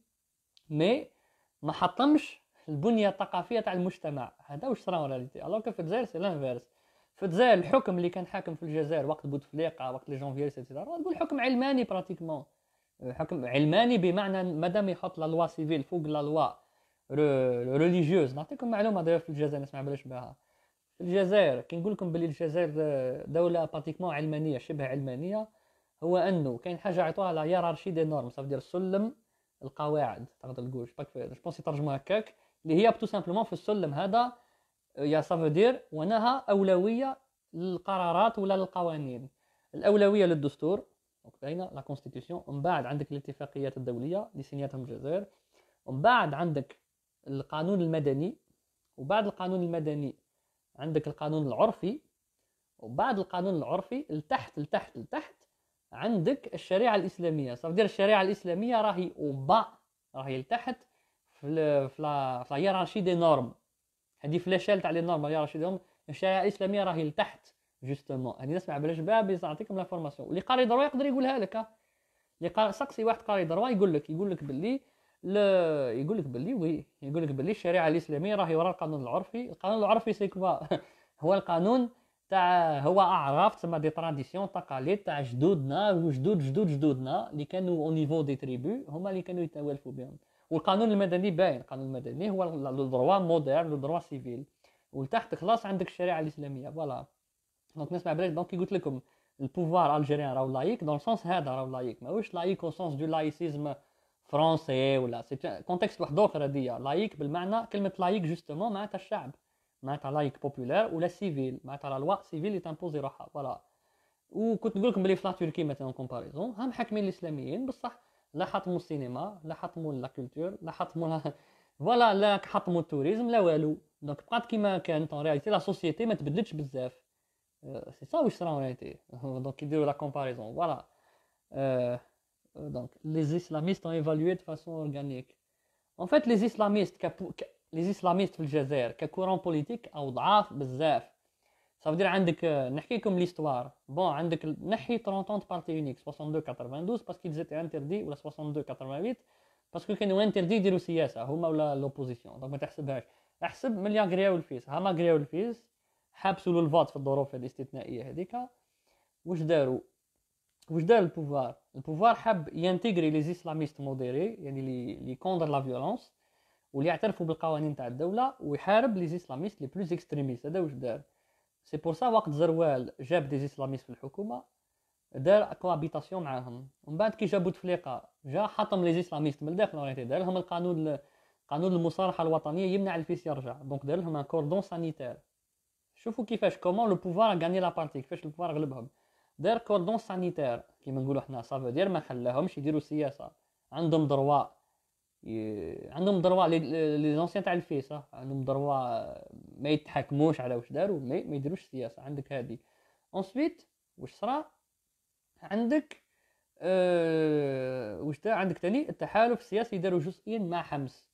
مي ما حطمش البنيه الثقافيه تاع المجتمع هذا واش صرا رياليتي الوغ في الجزائر سي لانفيرس في الجزائر الحكم اللي كان حاكم في الجزائر وقت بوتفليقه وقت لي سيتيرا تقول حكم علماني براتيكمون حكم علماني بمعنى مادام يحط لا لوا سيفيل فوق لا لوا ريليجيوز نعطيكم معلومه دايره في الجزائر نسمع بلاش بها الجزائر كي نقول لكم بلي الجزائر دوله باتيكمون علمانيه شبه علمانيه هو انه كاين حاجه عيطوها لا هيرارشي دي نورم صافي سلم القواعد تقدر تقول باك جو بونس يترجموها هكاك اللي هي تو سامبلومون في السلم هذا يا سافودير وانها اولويه للقرارات ولا للقوانين الاولويه للدستور باينه لا كونستيتيوسيون ومن بعد عندك الاتفاقيات الدوليه اللي سينياتهم الجزائر ومن بعد عندك القانون المدني وبعد القانون المدني عندك القانون العرفي وبعد القانون العرفي لتحت لتحت لتحت عندك الشريعة الإسلامية دير الشريعة الإسلامية راهي أوبا راهي لتحت في ال في لا في دي نورم هذه في تاع لي نورم دي نورم الشريعة الإسلامية راهي لتحت جوستومون هذه نسمع بلاش باب نعطيكم لافورماسيون واللي قاري دروا يقدر يقولها لك اللي قاري سقسي واحد قاري دروا يقول لك يقول لك باللي لا يقول لك باللي وي يقول لك باللي الشريعه الاسلاميه راهي وراء القانون العرفي القانون العرفي سي هو القانون تاع هو اعراف تسمى دي تراديسيون تقاليد تاع جدودنا وجدود جدود جدودنا اللي كانوا او نيفو دي تريبو هما اللي كانوا يتوالفوا بهم والقانون المدني باين القانون المدني هو لو دروا مودرن لو دروا سيفيل ولتحت خلاص عندك الشريعه الاسلاميه فوالا دونك نسمع بالك دونك قلت لكم البوفوار الجيريان راهو لايك دون سونس هذا راهو لايك ماهوش لايك او سونس دو لايسيزم فرونسي ولا سي كونتكست واحد اخر هذيا لايك بالمعنى كلمه لايك جوستومون معناتها الشعب معناتها لايك بوبولير ولا سيفيل معناتها لا لوا سيفيل اللي تمبوزي روحها فوالا وكنت نقول لكم بلي في لا تركي مثلا كومباريزون هم حاكمين الاسلاميين بصح لا حطموا السينما لا حطموا لا كولتور لا حطموا فوالا لا حطموا التوريزم لا والو دونك بقات كيما كانت اون رياليتي لا سوسيتي ما تبدلتش بزاف سي سا واش صرا اون رياليتي دونك يديروا لا كومباريزون فوالا donc les islamistes ont évalué de façon organique. En fait, les islamistes, les islamistes le ككورون بوليتيك او ضعاف بزاف ça veut dire عندك نحكي comme l'histoire bon عندك نحي 30 ans de parti unique 62 92 parce qu'ils étaient interdits ولا 62 88 parce que كانوا interdits يديروا سياسه هما ولا l'opposition دونك ما تحسبهاش احسب ملي قرياو الفيس هما قرياو الفيس حبسوا له الفات في الظروف الاستثنائيه هذيك واش داروا واش دار البوفوار البوفوار حب ينتجري لي زيسلاميست موديري يعني لي لي كوندر لا فيولونس واللي يعترفوا بالقوانين تاع الدوله ويحارب لي زيسلاميست لي بلوز اكستريميست هذا واش دار سي بور سا وقت زروال جاب دي زيسلاميست في الحكومه دار كوابيتاسيون معاهم ومن بعد كي جابوا تفليقه جا حطم لي زيسلاميست من الداخل اوريتي دار لهم القانون قانون المصارحه الوطنيه يمنع الفيس يرجع دونك دار لهم ان كوردون سانيتير شوفوا كيفاش كومون لو بوفوار غاني بارتي كيفاش البوفوار غلبهم دار كوردون سانيتير كيما نقولوا حنا صافا دير ما خلاهمش يديروا سياسه عندهم دروا ي... عندهم دروا لي زونسيان تاع الفيس عندهم دروا ما يتحكموش على واش داروا ما, ما يديروش سياسه عندك هذه اونسويت واش صرا عندك أه واش عندك تاني التحالف السياسي داروا جزئيا مع حمص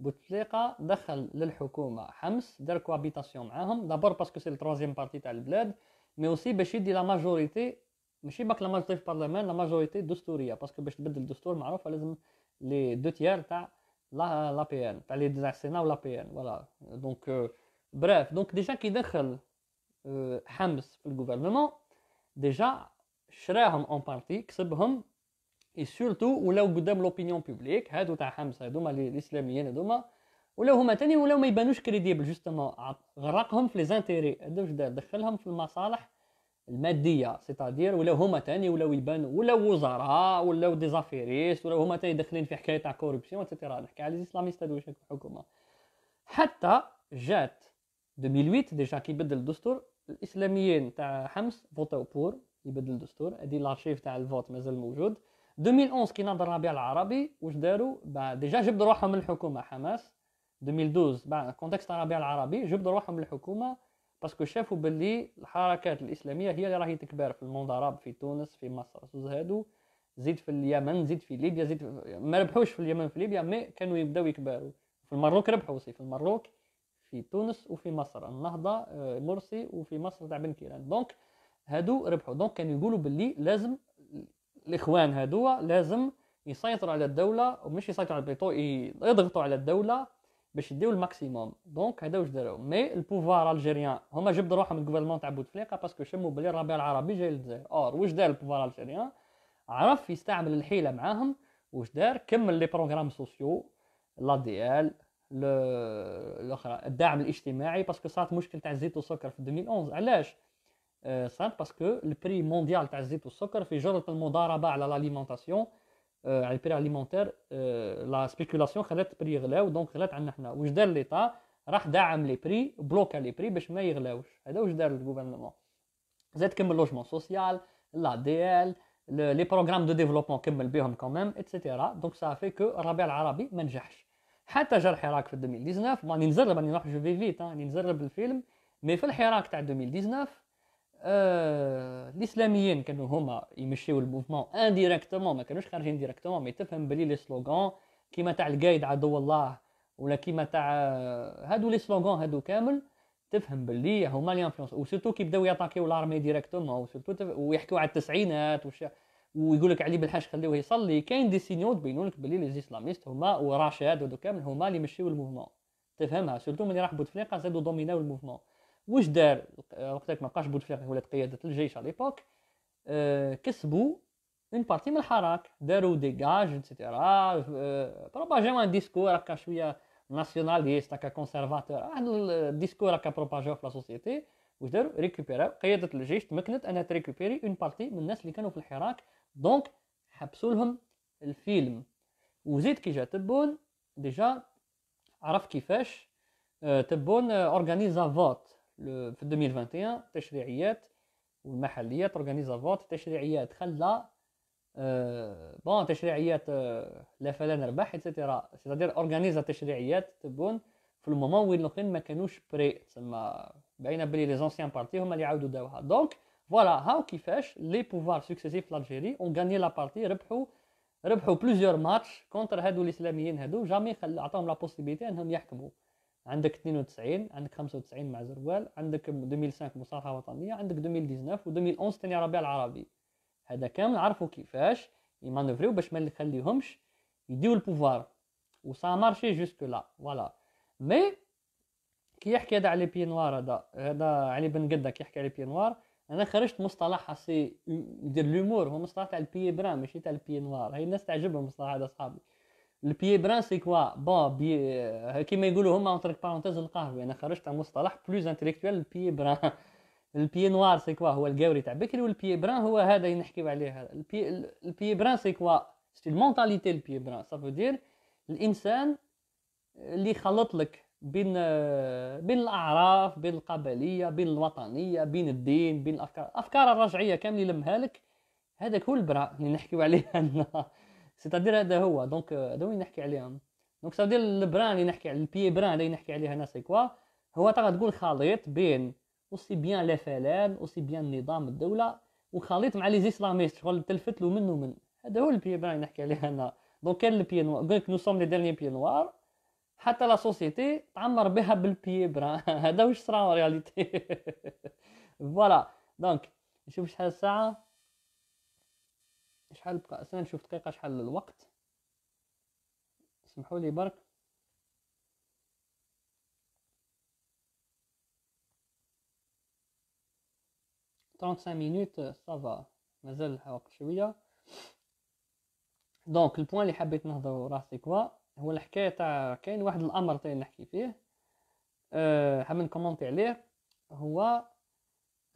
بوتفليقه دخل للحكومه حمص دار كوابيتاسيون معاهم دابور باسكو سي التروازيام بارتي تاع البلاد mais aussi Béchid dit la majorité, Béchid pas que la majorité du Parlement, la majorité de parce que Béchid le il faut les deux tiers, de la l'APN, les deux Sénat la l'APN, voilà. Donc, euh, bref, donc déjà qui déchèlent euh, le gouvernement, déjà, Shreham en partie, et surtout, où là où l'opinion publique, Hadou hein, Ta Hams, Hadouma, les Islamiens, ولو هما تاني ولو ما يبانوش كريديبل جوستومون غرقهم في لي زانتيري واش دار دخلهم في المصالح الماديه سيتادير ولو هما تاني ولو يبانوا ولو وزراء ولو ديزافيريس ولو هما تاني داخلين في حكايه تاع كوربسيون اتسيتيرا نحكي على الاسلاميست هذو الحكومه حتى جات 2008 ديجا كي بدل الدستور الاسلاميين تاع حمص فوتاو بور يبدل الدستور هذه لارشيف تاع الفوت مازال موجود 2011 كي نضر الربيع العربي واش داروا ديجا جبدوا روحهم من الحكومه حماس 2012 كونتكست الربيع العربي جبدوا روحهم للحكومه باسكو شافوا باللي الحركات الاسلاميه هي اللي راهي تكبر في الموند في تونس في مصر زوز هادو زيد في اليمن زيد في ليبيا زيد في... ما ربحوش في اليمن في ليبيا مي كانوا يبداو يكبروا في المروك ربحوا سي في المروك في تونس وفي مصر النهضه آه، مرسي وفي مصر تاع بن كيران دونك هادو ربحوا دونك كانوا يقولوا باللي لازم الاخوان هادو لازم يسيطروا على الدوله ومش يسيطروا على البيطو يضغطوا على الدوله باش يديو الماكسيموم دونك هذا واش داروا مي البوفوار الجيريان هما جبدوا روحهم من الغوفرمون تاع بوتفليقه باسكو شموا بلي الربيع العربي جاي للجزائر اور واش دار البوفوار الجيريان عرف يستعمل الحيله معاهم واش دار كمل لي بروغرام سوسيو لا دي ال الاخرى الدعم الاجتماعي باسكو صارت مشكل تاع الزيت والسكر في 2011 علاش آه، صارت باسكو البري مونديال تاع الزيت والسكر في جرة المضاربه على لاليمونطاسيون على البري اليمونتير لا سبيكولاسيون خلات البري يغلاو دونك خلات عندنا حنا واش دار ليطا راح داعم لي بري بلوكا لي بري باش ما يغلاوش هذا واش دار الغوفرنمون زاد كمل لوجمون سوسيال لا دي ال لي بروغرام دو ديفلوبمون كمل بهم كوميم اتسيتيرا دونك صافي كو الربيع العربي ما نجحش حتى جا الحراك في 2019 ماني نزرب راني نروح جو في فيت راني نزرب الفيلم مي في الحراك تاع 2019 آه، الاسلاميين كانوا هما يمشيو الموفمون انديريكتومون ما كانوش خارجين ديريكتومون مي تفهم بلي لي سلوغان كيما تاع القايد عدو الله ولا كيما تاع آه، هادو لي سلوغان هادو كامل تفهم بلي هما لي انفلونس وسيرتو كي بداو ياتاكيو لارمي ديريكتومون وسيرتو تف... ويحكيو على التسعينات وش... ويقول لك علي بالحاج خليوه يصلي كاين دي سينيو تبينوا لك لي زيسلاميست هما وراشد هادو كامل هما اللي مشيو الموفمون تفهمها سيرتو ملي راح بوتفليقه زادو دوميناو الموفمون واش دار وقتك ما بقاش بوتفليقه ولات قياده الجيش على ليبوك أه كسبوا اون بارتي من الحراك داروا ديغاج اتسيتيرا أه بروباجيو ان ديسكور هكا شويه ناسيوناليست هكا كونسيرفاتور واحد الديسكور هكا بروباجيو في لا سوسيتي واش داروا ريكوبيراو قياده الجيش تمكنت انها تريكوبيري اون بارتي من الناس اللي كانوا في الحراك دونك حبسوا لهم الفيلم وزيد كي جا تبون ديجا عرف كيفاش آه، تبون اورغانيزا آه، فوت في 2021 تشريعيات والمحليات تورغانيزا فوت تشريعيات خلى أه بون تشريعيات أه لا فلا نربح اتسيتيرا سيتادير اورغانيزا تشريعيات تبون في المومون وين الاخرين ما كانوش بري تسمى باينه بلي لي زونسيان بارتي هما اللي عاودوا داوها دونك فوالا هاو كيفاش لي بوفوار سوكسيسيف لالجيري اون غاني لا بارتي ربحوا ربحوا بلوزيور ماتش كونتر هادو الاسلاميين هادو جامي عطاهم لا بوسيبيتي انهم يحكموا عندك 92 عندك 95 مع زروال عندك 2005 مصالحه وطنيه عندك 2019 و2011 ثاني ربيع العربي هذا كامل عرفوا كيفاش يمانوفريو باش ما نخليهمش يديو البوفوار سا مارشي جوسك لا فوالا مي كي يحكي هذا على بي نوار هذا هذا علي بن قده كي يحكي على بي نوار انا خرجت مصطلح حسي يدير لومور هو مصطلح تاع البي برا ماشي تاع البي نوار هاي الناس تعجبهم مصطلح هذا صحابي البييبران سي كوا بون بي... كيما يقولوا هما اونتريك بارونتيز القهوي انا خرجت عن مصطلح بلوز انتليكتوال بران البي نوار سي كوا هو القاوري تاع بكري بران هو هذا اللي نحكيو عليه هذا البي البييبران سي كوا سي المونتاليتي البييبران سافو دير الانسان اللي خلط لك بين بين الاعراف بين القبليه بين الوطنيه بين الدين بين الافكار الافكار الرجعيه كامل يلمها لك هذاك هو البرا اللي نحكيو عليه هنا سيتادير هذا هو دونك euh, هذا وين نحكي عليهم دونك سيتادير البران اللي نحكي على البي بران اللي نحكي عليها انا سي كوا هو تا تقول خليط بين اوسي بيان لي فلان اوسي بيان نظام الدوله وخليط مع لي زيسلاميست شغل تلفت له من ومن هذا هو البي بران اللي نحكي عليه انا دونك كان البيي نوار قلت نو سوم لي ديرني بي نوار حتى لا سوسيتي تعمر بها بالبي بران هذا واش صرا رياليتي فوالا دونك نشوف شحال الساعه شحال بقى اصلا نشوف دقيقه شحال الوقت سمحوا لي برك ثلاثين مينوت صافا مازال وقت شويه دونك البوان اللي حبيت نهضر راسي كوا هو الحكايه تاع كاين واحد الامر تاعي نحكي فيه أه حاب نكومونتي عليه هو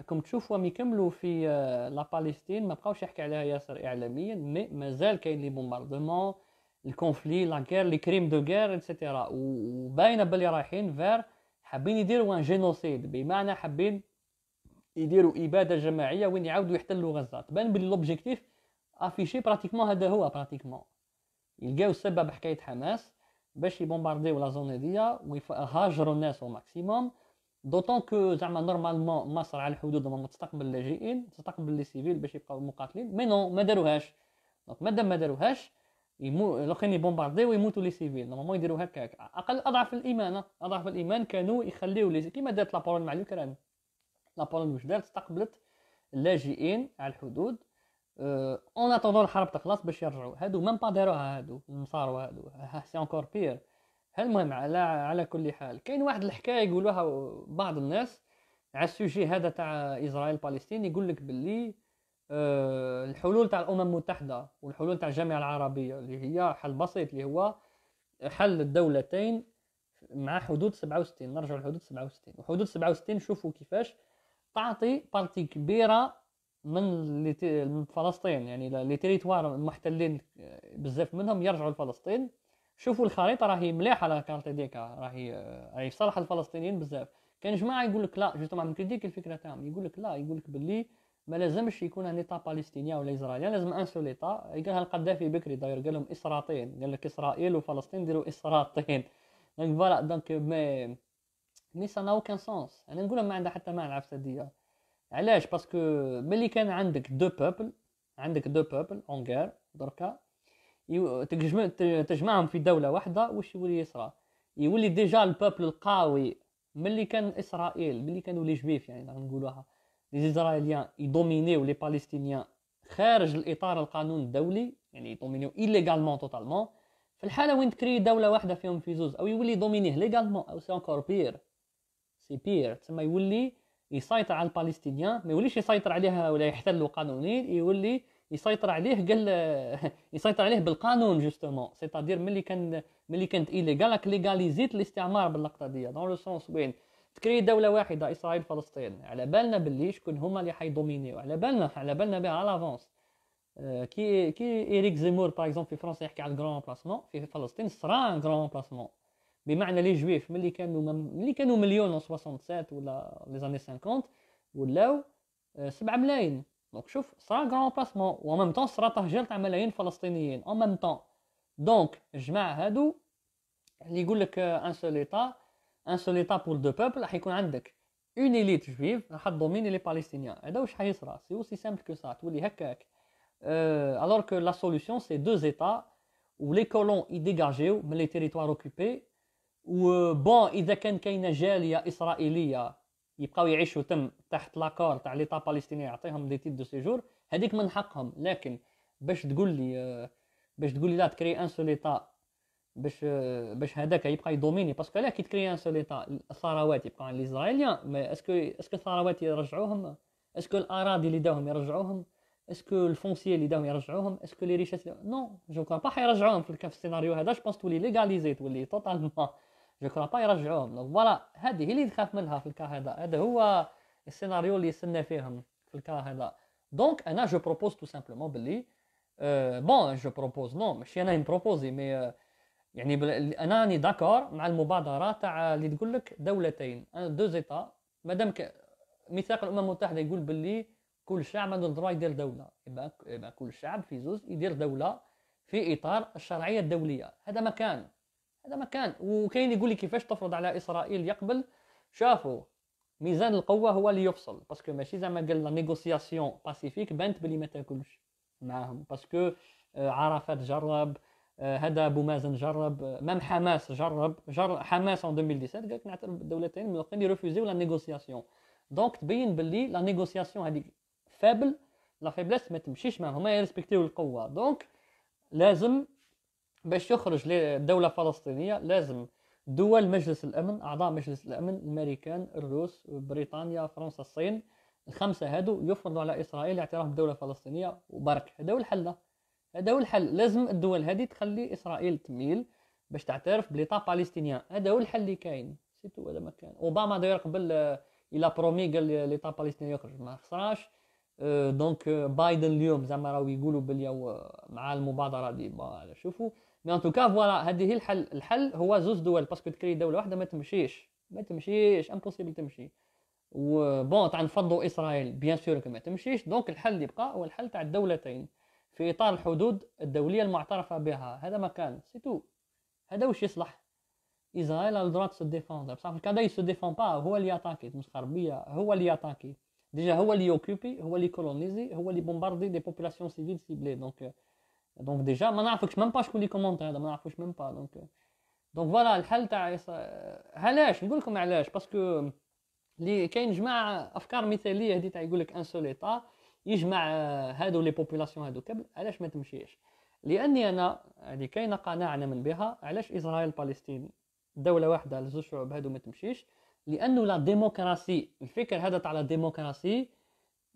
راكم تشوفوا راهم يكملوا في آه، لا باليستين ما بقاوش يحكي عليها ياسر اعلاميا مي مازال كاين لي بومباردمون الكونفلي لا غير لي كريم دو غير اتسيتيرا وباينه بلي رايحين فير حابين يديروا ان جينوسيد بمعنى حابين يديروا اباده جماعيه وين يعاودوا يحتلوا غزه تبان بلي لوبجيكتيف افيشي براتيكمون هذا هو براتيكمون يلقاو سبب حكايه حماس باش يبومبارديو لا زون هذيا ويهاجروا الناس او ماكسيموم دوطون كو زعما نورمالمون مصر على الحدود ما تستقبل اللاجئين تستقبل لي سيفيل باش يبقاو مقاتلين مي نو ما داروهاش دونك مادام ما داروهاش يمو الاخرين يبومبارديو ويموتوا لي سيفيل نورمالمون يديروا هكاك اقل اضعف الايمان اضعف الايمان كانوا يخليو لي كيما دارت لابولون مع الاوكران لابولون واش دارت استقبلت اللاجئين على الحدود اون اتوندون الحرب تخلص باش يرجعوا هادو ميم با داروها هادو المصار هادو سي انكور بير المهم على على كل حال كاين واحد الحكايه يقولوها بعض الناس على السوجي هذا تاع اسرائيل فلسطين يقول لك باللي آه، الحلول تاع الامم المتحده والحلول تاع الجامعه العربيه اللي هي حل بسيط اللي هو حل الدولتين مع حدود 67 نرجع لحدود 67 وحدود 67 شوفوا كيفاش تعطي بارتي كبيره من فلسطين يعني لي تريتوار المحتلين آه، بزاف منهم يرجعوا لفلسطين شوفوا الخريطه راهي مليحه لا كارت ديكا راهي آه، راهي في صالح الفلسطينيين بزاف كان جماعه يقول لك لا جوستومون ديك الفكره تاعهم يقول لك لا يقول لك باللي ما لازمش يكون ان ايطا باليستينيا ولا اسرائيليا لازم ان سول ايطا قالها القذافي بكري داير قال لهم اسراطين قال لك اسرائيل وفلسطين ديروا اسراطين دونك فوالا دونك مي مي سان اوكان سونس انا نقول ما عندها حتى معنى ديا علاش باسكو ملي كان عندك دو بوبل عندك دو بوبل اونغير دركا تجمع تجمعهم في دوله واحده واش يولي يصرى يولي ديجا البابل القاوي ملي كان اسرائيل ملي كانوا لي جويف يعني نقولوها لي اسرائيليان يدومينيو لي باليستينيان خارج الاطار القانون الدولي يعني يدومينيو ايليغالمون توتالمون في الحاله وين تكري دوله واحده فيهم في زوز او يولي دومينيه ليغالمون او سي انكور بير سي بير تسمى يولي يسيطر على الباليستينيان ما يوليش يسيطر عليها ولا يحتلوا قانونيا يولي يسيطر عليه قال يسيطر عليه بالقانون جوستومون سيتادير ملي كان ملي كانت ايليغال راك ليغاليزيت الاستعمار باللقطه دي دون لو سونس وين تكري دوله واحده اسرائيل فلسطين على بالنا باللي شكون هما اللي حيدومينيو على بالنا على بالنا بها على لافونس euh، كي كي ايريك زيمور باغ اكزومبل في فرنسا يحكي على الكرون بلاسمون في فلسطين صرا كرون بلاسمون بمعنى لي جويف ملي كانوا ملي كانوا مليون و 67 ولا لي زاني 50 ولاو 7 euh، ملايين دونك شوف صرا كرون باسمون وان ميم طون صرا تهجير تاع ملايين فلسطينيين اون ميم طون دونك الجماعه هادو اللي يقول لك ان سول ايتا ان سول ايتا بور دو بوبل راح يكون عندك اون اليت جويف راح تضوميني لي باليستينيان هذا واش حيصرى سي اوسي سامبل كو سا تولي هكاك الوغ كو لا سوليوشن سي دو ايتا ولي كولون يديجاجيو من لي تيريتوار اوكوبي وبون اذا كان كاينه جاليه اسرائيليه يبقاو يعيشوا تم تحت لاكور تاع ليطا باليستيني يعطيهم دي تيت دو سيجور هذيك من حقهم لكن باش تقول لي باش تقول لي لا تكري ان سو ليتا باش باش هذاك يبقى يدوميني باسكو لا كي تكري ان سو ليتا الثروات يبقى عند الاسرائيليان اسكو اسكو الثروات يرجعوهم اسكو الاراضي اللي داهم يرجعوهم اسكو الفونسيي اللي داهم يرجعوهم اسكو لي ريشات نو جو كان با حيرجعوهم في السيناريو هذا جو بونس تولي ليغاليزي تولي توتالمون جو كرا با يرجعوهم فوالا هذه هي اللي تخاف منها في الكار هذا هذا هو السيناريو اللي يستنى فيهم في الكار هذا دونك انا جو بروبوز تو سامبلومون بلي بون جو بروبوز نو ماشي انا نبروبوزي مي آه، يعني انا راني داكور مع المبادره تاع اللي تقول لك دولتين دو زيتا مادام ميثاق الامم المتحده يقول باللي كل شعب عنده الدرا يدير دوله يبقى... كل شعب في زوز يدير دوله في اطار الشرعيه الدوليه هذا ما كان هذا ما كان وكاين يقول لي كيفاش تفرض على اسرائيل يقبل شافوا ميزان القوه هو اللي يفصل باسكو ماشي زعما قال لا نيغوسياسيون باسيفيك بانت بلي ما تاكلش معاهم باسكو آه، عرفات جرب آه، هذا ابو مازن جرب آه، مام حماس جرب جر حماس ان 2017 قال لك نعترف بالدولتين الملقين يرفيزيو لا نيغوسياسيون دونك تبين باللي لا نيغوسياسيون هذيك فابل لا فيبلس ما تمشيش معاهم هما يرسبكتيو القوه دونك لازم باش يخرج لدولة فلسطينية لازم دول مجلس الأمن أعضاء مجلس الأمن الأمريكان الروس بريطانيا فرنسا الصين الخمسة هادو يفرضوا على إسرائيل الاعتراف بدولة فلسطينية وبرك هذا هو الحل هذا هو الحل لازم الدول هذه تخلي إسرائيل تميل باش تعترف بليطا باليستينيان هذا هو الحل اللي كاين سيتو هذا ما كان اوباما داير قبل آه، الى برومي قال ليطا باليستيني يخرج ما خسراش آه، دونك آه، بايدن اليوم زعما راهو يقولوا بلي مع المبادره دي شوفوا مي ان توكا فوالا هذه هي الحل الحل هو زوز دول باسكو تكري دوله واحده ما تمشيش ما تمشيش امبوسيبل تمشي بون تاع نفضوا اسرائيل بيان سور ما تمشيش دونك الحل اللي بقى هو الحل تاع الدولتين في اطار الحدود الدوليه المعترفه بها هذا ما كان سي تو هذا واش يصلح اسرائيل على الدرات سو ديفوند بصح في الكندا سو ديفون با هو اللي اتاكي تونس غربيه هو اللي اتاكي ديجا هو اللي يوكوبي هو اللي كولونيزي هو اللي بومباردي دي بوبولاسيون سيفيل سيبلي دونك دونك ديجا ما نعرفكش ميم با شكون لي كومونت هذا ما نعرفوش ميم با دونك دونك فوالا الحل تاع علاش نقول لكم علاش باسكو لي كاين جماعه افكار مثاليه هذه تاع يقول لك ان سول ايطا يجمع هادو لي بوبولاسيون هادو كامل علاش ما تمشيش لاني انا هذه كاينه قناعه من بها علاش اسرائيل بالستين دوله واحده لزوج شعوب هادو ما تمشيش لانه لا ديموكراسي الفكر هذا تاع لا ديموكراسي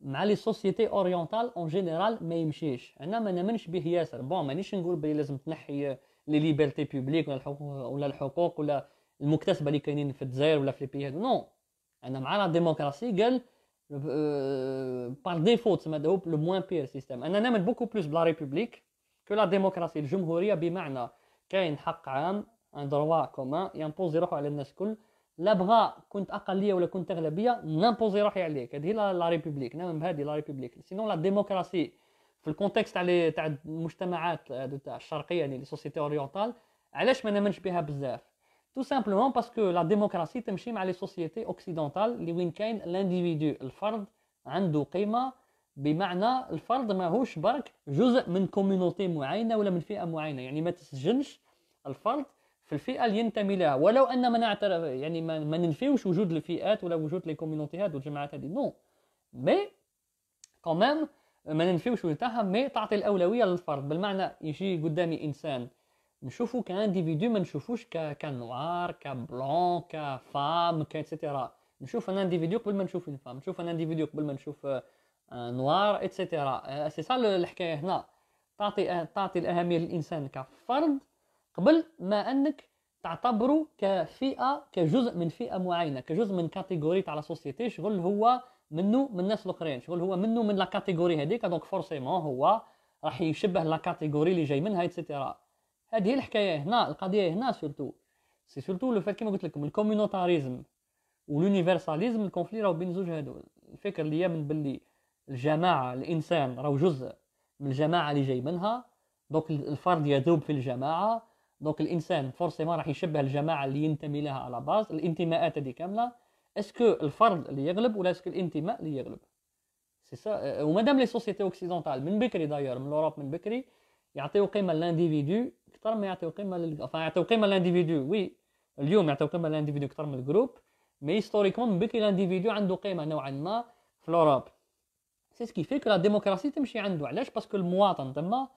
مع لي سوسيتي اورينتال اون جينيرال ما يمشيش انا ما نمنش به ياسر بون مانيش نقول بلي لازم تنحي لي ليبرتي بوبليك ولا الحقوق ولا الحقوق ولا المكتسبه اللي كاينين في الجزائر ولا في لي نو انا مع لا ديموكراسي قال بار ديفو تسمى هو لو موان بير سيستم انا نامن بوكو بلوس بلا ريبوبليك كو لا ديموكراسي الجمهوريه بمعنى كاين حق عام ان دروا كومان يمبوزي روحو على الناس الكل لا بغا كنت اقليه ولا كنت اغلبيه نامبوزي روحي عليك هذه لا ريبوبليك نعم بهذه لا ريبوبليك سينون لا ديموكراسي في الكونتكست تاع تاع المجتمعات تاع الشرقيه يعني لي سوسيتي اوريونتال علاش ما نامنش بها بزاف تو سامبلومون باسكو لا ديموكراسي تمشي مع لي سوسيتي اوكسيدونتال اللي وين كاين لانديفيدو الفرد عنده قيمه بمعنى الفرد ماهوش برك جزء من كوميونيتي معينه ولا من فئه معينه يعني ما تسجنش الفرد في الفئه اللي ينتمي لها ولو ان ما نعترف يعني ما, ما ننفيوش وجود الفئات ولا وجود لي كوميونيتي هاد والجماعات هذه نو مي كومام ما ننفيوش وجودها مي تعطي الاولويه للفرد بالمعنى يجي قدامي انسان نشوفه كانديفيدو ما نشوفوش ك... كنوار كبلون كفام كاتسيتيرا نشوف ان انديفيدو قبل ما نشوف فام نشوف ان انديفيدو قبل ما نشوف نوار اتسيتيرا سي سا الحكايه هنا تعطي أه- تعطي الاهميه للانسان كفرد قبل ما انك تعتبره كفئه كجزء من فئه معينه كجزء من كاتيجوري تاع لا سوسيتي شغل هو منه من الناس الاخرين شغل هو منه من لا كاتيجوري هذيك دونك فورسيمون هو راح يشبه لا كاتيجوري اللي جاي منها ايتترا هذه الحكايه هنا القضيه هنا سورتو سي سورتو لو فات كيما قلت لكم الكومينوتاريزم والونيفرساليزم الكونفلي راهو بين زوج هذول الفكر اللي يامن باللي الجماعه الانسان راهو جزء من الجماعه اللي جاي منها دونك الفرد يذوب في الجماعه دونك الانسان فورسيمون راح يشبه الجماعه اللي ينتمي لها على باز الانتماءات هذه كامله اسكو الفرد اللي يغلب ولا اسكو الانتماء اللي يغلب سي سا ومادام لي سوسيتي اوكسيدونتال من بكري داير من لوروب من بكري يعطيو قيمه للانديفيدو اكثر ما يعطيو قيمه لل... enfin يعطيو قيمه للانديفيدو وي اليوم يعطيو قيمه للانديفيدو اكثر من الجروب مي هيستوريكمون من بكري الانديفيدو عنده قيمه نوعا ما في لوروب سي سكي فيك لا ديموكراسي تمشي عنده علاش باسكو المواطن تما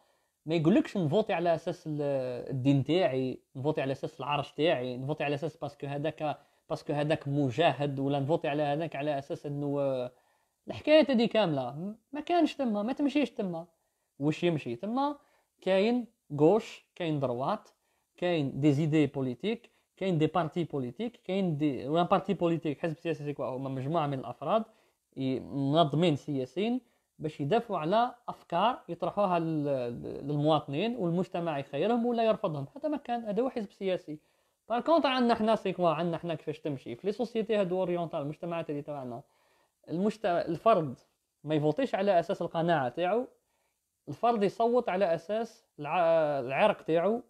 ما يقولكش نفوتي على اساس الدين تاعي نفوتي على اساس العرش تاعي نفوتي على اساس باسكو هذاك باسكو هذاك مجاهد ولا نفوتي على هذاك على اساس انه الحكايه هذه كامله ما كانش تما ما تمشيش تما واش يمشي تما كاين غوش كاين دروات كاين دي زيدي بوليتيك كاين دي بارتي بوليتيك كاين دي ولا بارتي بوليتيك حزب سياسي سي هما مجموعه من الافراد منظمين سياسيين باش يدافعوا على افكار يطرحوها للمواطنين والمجتمع يخيرهم ولا يرفضهم حتى ما كان هذا هو حزب سياسي بار كونتر عندنا حنا سيكوا عندنا حنا كيفاش تمشي في لي سوسيتي هادو اوريونتال المجتمعات اللي تاعنا المجت... الفرد ما يفوتيش على اساس القناعه تاعو الفرد يصوت على اساس الع... العرق تاعو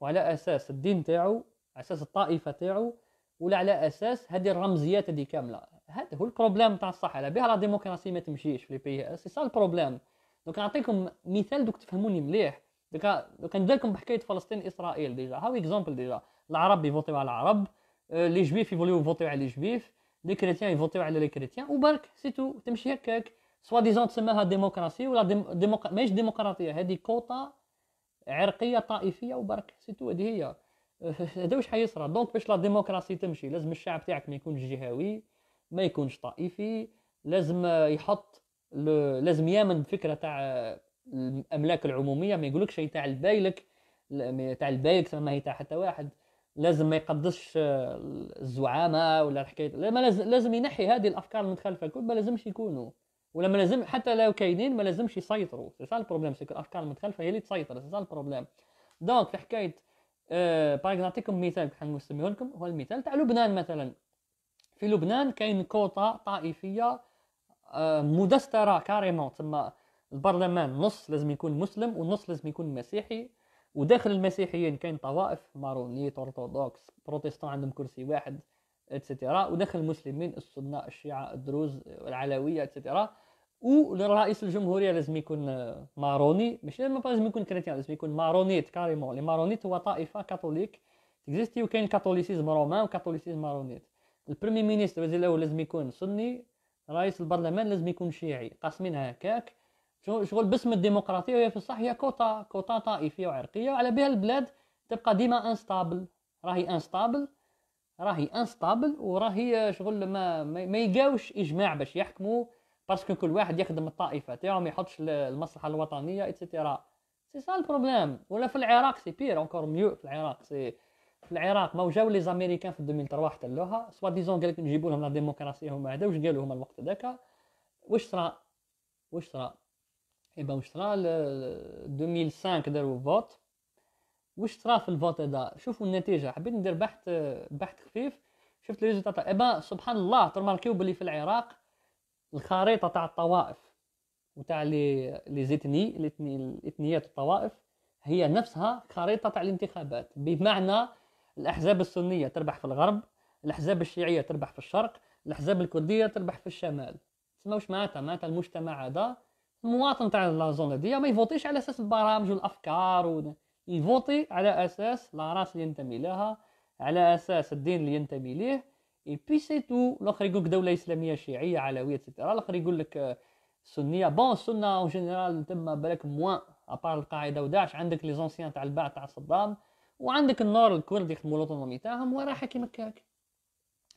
وعلى اساس الدين تاعو على اساس الطائفه تاعو ولا على اساس هذه الرمزيات هذه كامله هذا هو البروبليم تاع الصح على بها لا ديموكراسي ما تمشيش في لي بي سي سا البروبليم دونك نعطيكم مثال دوك تفهموني مليح دوك دوك ندير لكم بحكايه فلسطين اسرائيل ديجا هاو اكزومبل ديجا العرب يفوتيو على العرب لي جويف يفوتيو على لي جويف لي كريتيان يفوتيو على لي كريتيان وبرك سي تو تمشي هكاك سوا ديزون تسماها ديموقراسي ولا ديموق... ماهيش ديمقراطيه هذه كوطا عرقيه طائفيه وبرك سي تو هذه هي هذا واش حيصرى دونك باش لا ديموقراسي تمشي لازم الشعب تاعك ما يكونش جهوي ما يكونش طائفي لازم يحط لازم يامن بفكره تاع الاملاك العموميه ما يقولكش شيء تاع البايلك تاع البايلك ما هي تاع حتى واحد لازم ما يقدسش الزعامه ولا الحكايه لازم لازم ينحي هذه الافكار المتخلفه كل ما لازمش يكونوا ولا ما لازم حتى لو كاينين ما لازمش يسيطروا سي سا البروبليم سي الافكار المتخلفه هي اللي تسيطر سي سا البروبليم دونك في حكايه آه باغ نعطيكم مثال بحال نسميه لكم هو المثال تاع لبنان مثلا في لبنان كاين كوطا طائفيه آه، مدستره كاريمون تما البرلمان نص لازم يكون مسلم ونص لازم يكون مسيحي وداخل المسيحيين كاين طوائف مارونيت اورثوذوكس بروتستان عندهم كرسي واحد اتسيتيرا وداخل المسلمين السنه الشيعه الدروز العلويه اتسيتيرا ولرئيس الجمهوريه لازم يكون آه، ماروني ماشي لازم يكون كريتيان لازم يكون مارونيت كاريمون لي مارونيت هو طائفه كاثوليك تكزيستي وكاين كاثوليسيزم رومان وكاثوليسيزم مارونيت البريمي مينيستر الاول لازم يكون سني رئيس البرلمان لازم يكون شيعي قاسمينها هكاك شغل باسم الديمقراطيه وهي في الصح هي كوطا كوطا طائفيه وعرقيه وعلى بها البلاد تبقى ديما انستابل راهي انستابل راهي انستابل وراهي شغل ما ما يلقاوش اجماع باش يحكموا باسكو كل واحد يخدم الطائفه تاعو ما يحطش المصلحه الوطنيه ايتترا سي سا البروبليم ولا في العراق سي بير اونكور ميو في العراق سي في العراق ما جاو لي زاميريكان في 2003 احتلوها سوا ديزون قالك نجيبو لهم لا ديموكراسي هما هذا واش قالوا هما الوقت هذاك واش صرا واش صرا ايبا واش صرا 2005 داروا فوت واش صرا في الفوت هذا شوفوا النتيجه حبيت ندير بحث بحث خفيف شفت لي اي ايبا سبحان الله ترماركيو بلي في العراق الخريطه تاع الطوائف وتاع لي لي زيتني الاثنيات الطوائف هي نفسها خريطه تاع الانتخابات بمعنى الأحزاب السنية تربح في الغرب الأحزاب الشيعية تربح في الشرق الأحزاب الكردية تربح في الشمال تسمى واش معناتها معناتها المجتمع هذا المواطن تاع لازون هذيا ما يفوتيش على اساس البرامج والافكار و... يفوتي على اساس لاراس اللي ينتمي لها على اساس الدين اللي ينتمي ليه اي بي سي تو الاخر يقول لك دوله اسلاميه شيعيه علويه اتسيتيرا الاخر يقول لك سنيه بون السنه اون جينيرال تما بالك موان ابار القاعده وداعش عندك لي زونسيان تاع الباع تاع صدام وعندك النار الكرد يخدموا لوطونومي تاعهم وراح كيما كاك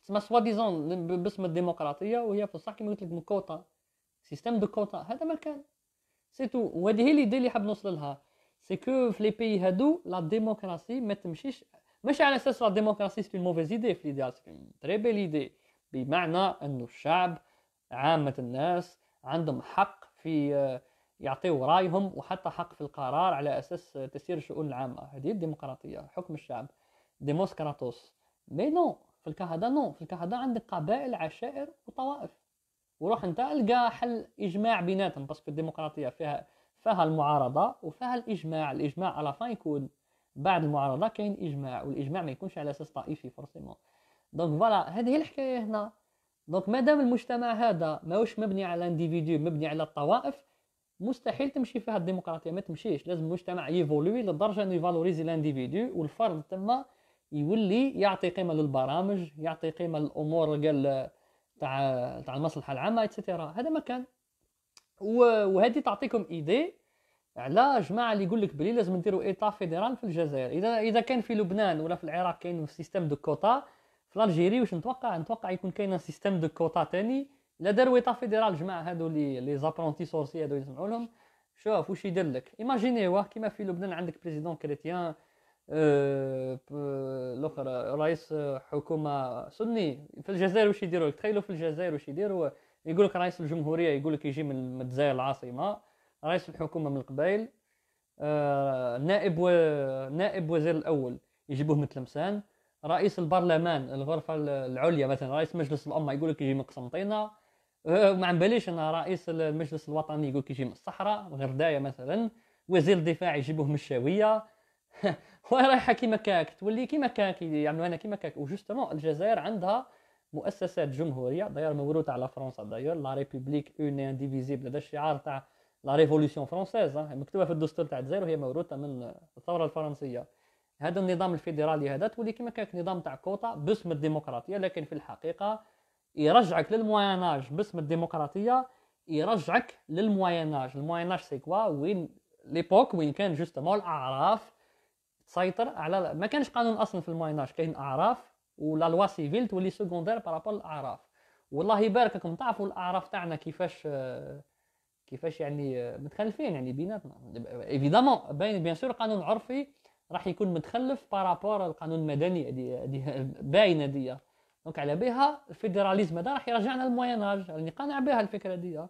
تسمى سوا ديزون باسم الديمقراطيه وهي بصح كيما قلت لك من كوطا سيستم دو كوطا هذا ما كان سي تو وهذه هي ليدي اللي حاب نوصل لها سي كو في لي بي هادو لا ديموكراسي ما تمشيش ماشي على اساس لا ديموكراسي سي موفيز ايدي في ليديال سي تري بيل ايدي بمعنى انه الشعب عامه الناس عندهم حق في آه، يعطيو رايهم وحتى حق في القرار على اساس تسيير الشؤون العامه هذه الديمقراطيه حكم الشعب ديموس كراتوس مي نو في الكهنه نو في الكهنه عندك قبائل عشائر وطوائف وروح انت القى حل اجماع بيناتهم باسكو الديمقراطيه فيها فيها المعارضه وفيها الاجماع الاجماع على فان يكون بعد المعارضه كاين اجماع والاجماع ما يكونش على اساس طائفي فورسيمون دونك فوالا هذه هي الحكايه هنا دونك مادام المجتمع هذا ماهوش مبني على انديفيدو مبني على الطوائف مستحيل تمشي فيها الديمقراطيه ما تمشيش لازم المجتمع ييفولوي لدرجه انه يفالوريزي لانديفيدو والفرد تما يولي يعطي قيمه للبرامج يعطي قيمه للامور قال تاع تاع المصلحه العامه اتسيتيرا هذا ما كان وهذه تعطيكم ايدي على جماعه اللي يقول لك بلي لازم نديروا ايطا فيدرال في الجزائر اذا اذا كان في لبنان ولا في العراق كاين سيستم دو كوتا في الجيري واش نتوقع نتوقع يكون كاين سيستم دو كوتا ثاني لا داروي طافي فيدرال جماعة هادو لي لي زابرونتي سورسي هادو يسمعوا لهم شوف واش يدير لك واه كيما في لبنان عندك بريزيدون كريتيان الاخر رئيس آه، حكومه سني في الجزائر واش يديروا لك تخيلوا في الجزائر واش يديروا يقول لك رئيس الجمهوريه يقول لك يجي من الجزائر العاصمه رئيس الحكومه من القبائل آه، نائب و... نائب وزير الاول يجيبوه من تلمسان رئيس البرلمان الغرفه العليا مثلا رئيس مجلس الامه يقول لك يجي من قسنطينه أه، ما عم باليش انا رئيس المجلس الوطني يقول كيجي من الصحراء غردايا مثلا وزير الدفاع يجيبوه من الشاويه ورايحه كيما كاك تولي كيما كاك يعملوا يعني هنا كيما كاك وجوستومون الجزائر عندها مؤسسات جمهوريه داير موروثه على فرنسا داير لا ريبوبليك اون انديفيزيبل هذا الشعار تاع لا ريفولوسيون فرونسيز مكتوبه في الدستور تاع الجزائر وهي موروثه من الثوره الفرنسيه هذا النظام الفيدرالي هذا تولي كيما كاك نظام تاع كوطا باسم الديمقراطيه لكن في الحقيقه يرجعك للموياناج باسم الديمقراطيه يرجعك للموياناج الموياناج سي كوا وين ليبوك وين كان جوستومون الاعراف تسيطر على ما كانش قانون اصلا في الموياناج كاين اعراف ولا لوا سيفيل تولي سكوندير بارابول الاعراف والله يبارك لكم تعرفوا الاعراف تاعنا كيفاش كيفاش يعني متخلفين يعني بيناتنا ايفيدامون باين بيان سور قانون عرفي راح يكون متخلف بارابور القانون المدني هذه باينه هذه دونك على بها الفيدراليزم هذا راح يرجعنا للموين اج راني قانع بها الفكره دي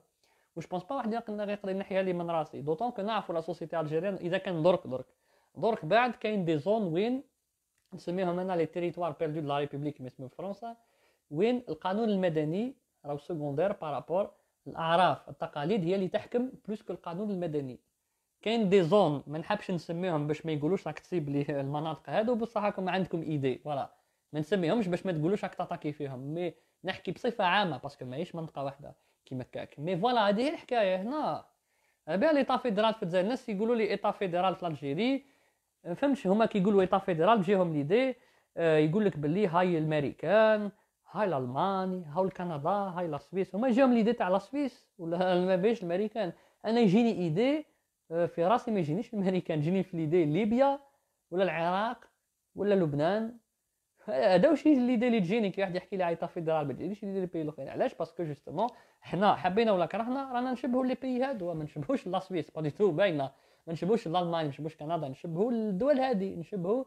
وش بونس با واحد يقدر يقدر ينحيها لي من راسي دوطون كو نعرفوا لا سوسيتي الجيريان اذا كان درك درك درك بعد كاين دي زون وين نسميهم انا لي تيريتوار بيردو لا ريبوبليك كما يسميو في فرنسا وين القانون المدني راهو سكوندير بارابور الاعراف التقاليد هي اللي تحكم بلوس كو القانون المدني كاين دي زون ما نحبش نسميهم باش ما يقولوش راك تسيب لي المناطق هادو بصح راكم عندكم ايدي فوالا ما نسميهمش باش ما تقولوش راك تاتاكي فيهم مي نحكي بصفه عامه باسكو ماهيش منطقه واحده كيما هكاك مي فوالا هذه هي الحكايه هنا على ليطا فيدرال في الجزائر الناس يقولوا لي ايطا فيدرال في الجيري ما فهمتش هما كيقولوا ايطا فيدرال جيهم ليدي آه يقول لك باللي هاي الامريكان هاي الالماني هاو الكندا هاي لا سويس هما جاهم ليدي تاع لا سويس ولا ما بيش الامريكان انا يجيني ايدي آه، في راسي ما يجينيش الامريكان يجيني في ليدي ليبيا ولا العراق ولا لبنان هذا واش اللي دا لي تجيني كي واحد يحكي لي عيطه فيدرال بلجيكي شي داير لي بي الاخرين علاش باسكو جوستمون حنا حبينا ولا كرهنا رانا نشبهوا لي بي هادو ما نشبهوش لا سويس با دي تو باينه ما نشبهوش الالمان ما نشبهوش كندا نشبهوا الدول هادي نشبهوا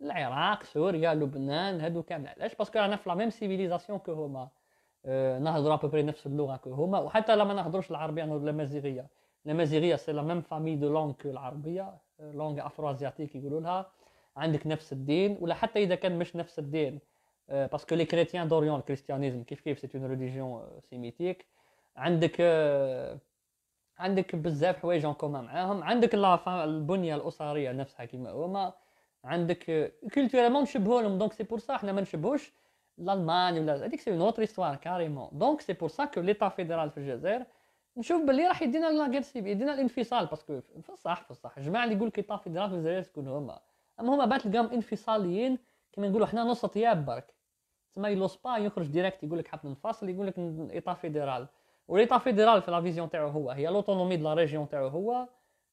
العراق سوريا لبنان هادو كامل علاش باسكو رانا في لا ميم سيفيليزاسيون كو هما أه نهضروا ابوبري نفس اللغه كو هما وحتى لا ما نهضروش العربيه نهضروا الامازيغيه الامازيغيه سي لا ميم فامي دو لونغ كو العربيه لونغ افرو ازياتيك يقولوا لها عندك نفس الدين ولا حتى اذا كان مش نفس الدين باسكو لي كريتيان دوريون الكريستيانيزم كيف كيف سيت اون ريليجيون سيميتيك عندك آه، عندك بزاف حوايج اون كومان معاهم عندك البنيه الاسريه نفسها كيما هما عندك كولتورالمون آه، نشبهوا لهم دونك سي بور سا حنا ما نشبهوش l'Allemagne ولا هذيك سي une استوار كاريمون دونك سي بور سا كو ليتا فيدرال في الجزائر نشوف باللي راح يدينا لا غير يدينا الانفصال باسكو في الصح في الصح الجماعه اللي يقول كي طافي فيدرال في الجزائر تكون هما اما هما بات تلقاهم انفصاليين كما نقولوا حنا نص طياب برك تسمى يلوس با يخرج ديريكت يقول لك حاب ننفصل يقول لك ايطا فيدرال وليطا فيدرال في لا فيزيون تاعو هو هي لوتونومي دو لا ريجيون تاعو هو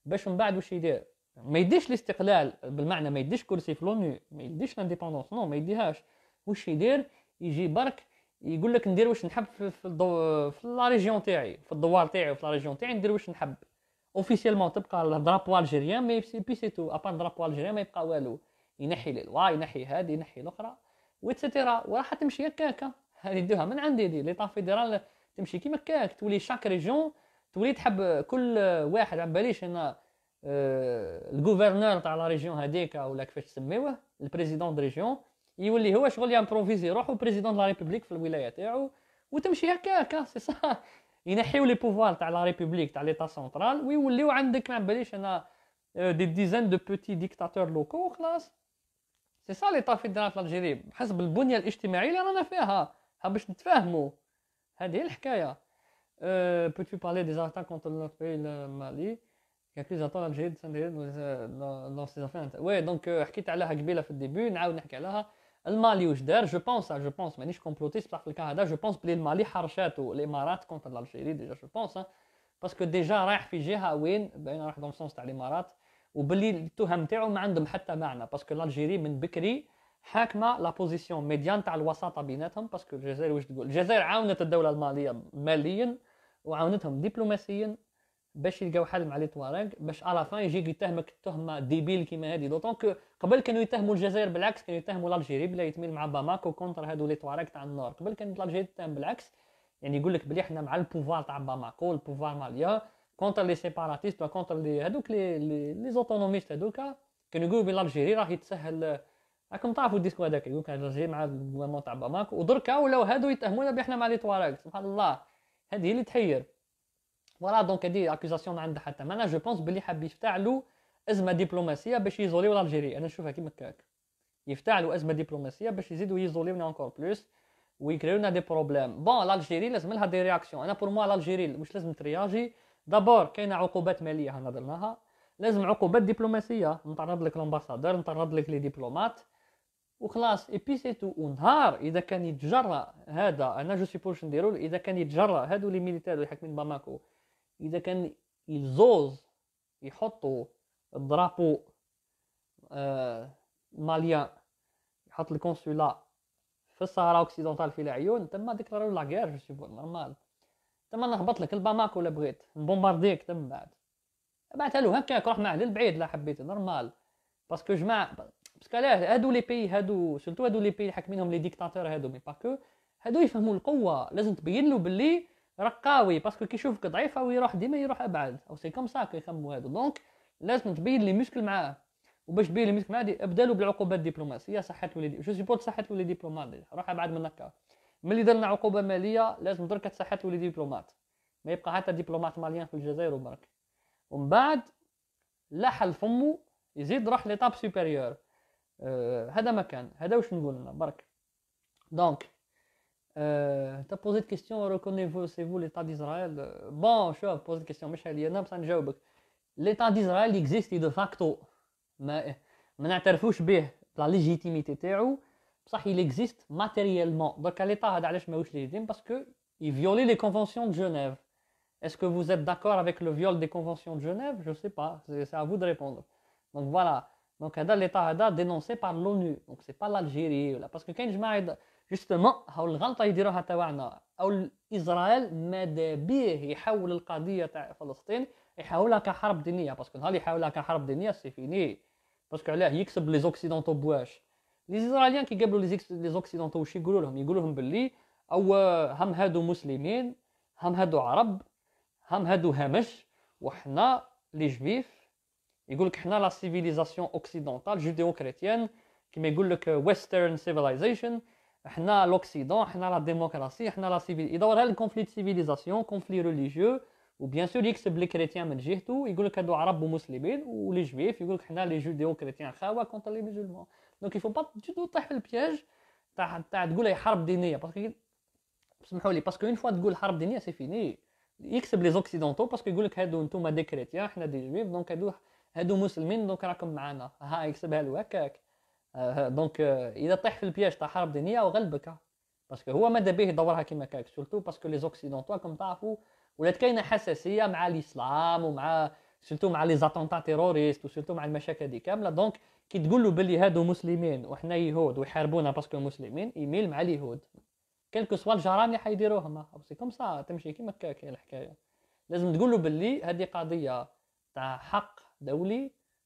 باش من بعد واش يدير ما يديش الاستقلال بالمعنى ما يديش كرسي في لونو ما يديش لانديبوندونس نو ما يديهاش واش يدير يجي برك يقول لك ندير واش نحب في الدو... في لا ريجيون تاعي في الدوار تاعي في لا ريجيون تاعي ندير واش نحب اوفيسيلمون تبقى الدرابو الجيريان مي بي سي تو ابار الدرابو الجيريان ما يبقى والو ينحي لي الواي ينحي هذه ينحي الاخرى واتسيتيرا وراح تمشي هكاك هذه دوها من عندي دي لي فيدرال تمشي كيما هكاك تولي شاك ريجون تولي تحب كل واحد على باليش انا آه، الغوفرنور تاع لا ريجون هذيك ولا كيفاش تسميوه البريزيدون دو ريجون يولي هو شغل يمبروفيزي روحو بريزيدون لا ريبوبليك في الولايه تاعو وتمشي هكاك سي صح ينحيو لي بوفوار تاع لا ريبوبليك تاع ليتا سونترال ويوليو عندك ما باليش انا آه، دي ديزان دو بوتي ديكتاتور لوكو وخلاص سي سا ليتا فيدرال في الجيري بحسب البنيه الاجتماعيه اللي رانا فيها ها باش نتفاهموا هذه هي الحكايه أه بوتي بارلي دي زاتاك كونت نوتر مالي المالي كاين بليز اتون الجيري نو سي زافير وي دونك حكيت عليها قبيله في الديبي نعاود نحكي عليها المالي واش دار جو بونس جو بونس مانيش كومبلوتيست بصح في الكا هذا جو بونس بلي المالي حرشاتو الامارات كونتر الجيري ديجا جو بونس باسكو ديجا رايح في جهه وين باين رايح دون سونس تاع الامارات وبلي التهم تاعو ما عندهم حتى معنى باسكو الجيري من بكري حاكمه لا بوزيسيون ميديان تاع الوساطه بيناتهم باسكو الجزائر واش تقول الجزائر عاونت الدوله الماليه ماليا وعاونتهم دبلوماسيا باش يلقاو حل مع لي تواريغ باش الافان يجيك يتهمك تهمه ديبيل كيما هذه دوطون كو قبل كانوا يتهموا الجزائر بالعكس كانوا يتهموا لالجيري بلا يتميل مع باماكو كونتر هادو لي تواريغ تاع النور قبل كانت لالجيري تتهم بالعكس يعني يقول لك بلي حنا مع البوفوار تاع باماكو البوفوار ماليا كونتر لي سيباراتيست وكونتر لي هذوك لي لي زوتونوميست هذوك كانوا يقولوا بلي الجيري راهي تسهل راكم تعرفوا الديسكو هذاك يقول لك الجيري مع الموت تاع باماكو ودركا ولاو هادو يتهمونا بلي حنا مع لي تواريغ سبحان الله هذه اللي تحير فوالا دونك هادي اكوزاسيون ما عندها حتى معنى جو بونس بلي حاب يفتعلوا ازمه دبلوماسيه باش يزوليو الجيري انا نشوفها كيما هكاك يفتعلوا ازمه دبلوماسيه باش يزيدوا يزوليونا اونكور بلوس ويكريونا دي بروبليم بون الجيري لازم لها دي رياكسيون انا بور موا الجيري واش لازم ترياجي دابور كاينه عقوبات ماليه هنا درناها لازم عقوبات دبلوماسيه نطرد لك الامباسادور نطرد لك لي دبلومات وخلاص اي بي سي تو ونهار اذا كان يتجرى هذا انا جو سيبوش نديرو اذا كان يتجرى هادو لي ميليتير اللي حاكمين باماكو اذا كان الزوز يحطوا الدرابو آه، ماليا يحط الكونسولا في الصحراء اوكسيدونتال في العيون تما ديكلاريو لا غير جو سي نورمال تما نهبط لك الباماك ولا بغيت نبومبارديك تما بعد بعث له هكاك روح معاه للبعيد لا حبيت نورمال باسكو جماع باسكو علاه هادو لي بي هادو سورتو هادو لي بي حاكمينهم لي ديكتاتور هادو مي باكو هادو يفهموا القوه لازم تبين له باللي رقاوي باسكو كي كيشوفك ضعيف او يروح ديما يروح ابعد او سي كوم سا كيخمموا هادو دونك لازم تبين لي مشكل معاه وباش تبين لي مشكل معاه ابدالو بالعقوبات الدبلوماسيه صحه ولي جو سيبورت صحه ولي ديبلومات روح ابعد من هكا ملي درنا عقوبه ماليه لازم درك صحه ولي ديبلومات ما يبقى حتى ديبلومات ماليان في الجزائر وبرك ومن بعد لا حل فمو يزيد راح ليطاب سوبيريور أه، هذا أه مكان هذا واش نقول انا برك دونك Euh, tu as posé une question, reconnaissez-vous l'État d'Israël euh, Bon, je vais poser une question, mais je L'État d'Israël existe de facto. Mais on sais pas la légitimité de ça il existe matériellement. Donc l'État a d'aller légitime parce qu'il violait les conventions de Genève. Est-ce que vous êtes d'accord avec le viol des conventions de Genève Je ne sais pas, c'est à vous de répondre. Donc voilà, donc l'État a dénoncé par l'ONU. Donc c'est pas l'Algérie. Parce que quand je جوستومون هاو الغلطه يديروها تاعنا او اسرائيل ماذا بيه يحول القضيه تاع فلسطين يحولها كحرب دينيه باسكو نهار يحولها كحرب دينيه سي فيني باسكو علاه يكسب لي زوكسيدونتو بواش لي اسرائيليان كي قابلوا لي زوكسيدونتو واش يقولوا لهم يقولوا لهم باللي او هم هادو مسلمين هم هادو عرب هم هادو هامش وحنا لي جبيف يقولك حنا لا سيفيليزاسيون اوكسيدونتال جوديو كريتيان كيما يقولك ويسترن سيفيلايزيشن حنا لوكسيدون حنا لا ديموكراسي حنا لا سيفيل يدور على الكونفلي سيفيليزاسيون كونفلي ريليجيو وبيان سور يكسب لي كريتيان من جهته يقول لك هادو عرب ومسلمين ولي جويف يقول لك حنا لي جوديو كريتيان خاوه كونتر لي مسلمون دونك يفو با طيح في البياج تاع تاع تقول حرب دينيه باسكو سمحوا لي باسكو اون فوا تقول حرب دينيه سي فيني يكسب لي زوكسيدونتو باسكو يقول لك هادو نتوما دي كريتيان حنا دي جويف دونك هادو هادو مسلمين دونك راكم معانا ها يكسبها له هكاك آه، دونك آه، اذا طيح في البياج تاع حرب دينيه وغلبك باسكو هو ماذا به دورها كيما كاك سورتو باسكو لي زوكسيدونتوا كوم تعرفوا ولات كاينه حساسيه مع الاسلام ومع سورتو مع لي زاتونتا تيروريست وسورتو مع المشاكل هذه كامله دونك كي تقول له بلي هادو مسلمين وحنا يهود ويحاربونا باسكو مسلمين يميل مع اليهود كلكو سوا الجرائم اللي حيديروهم سي كوم سا تمشي كيما هكاك الحكايه لازم تقول له بلي هذه قضيه تاع حق دولي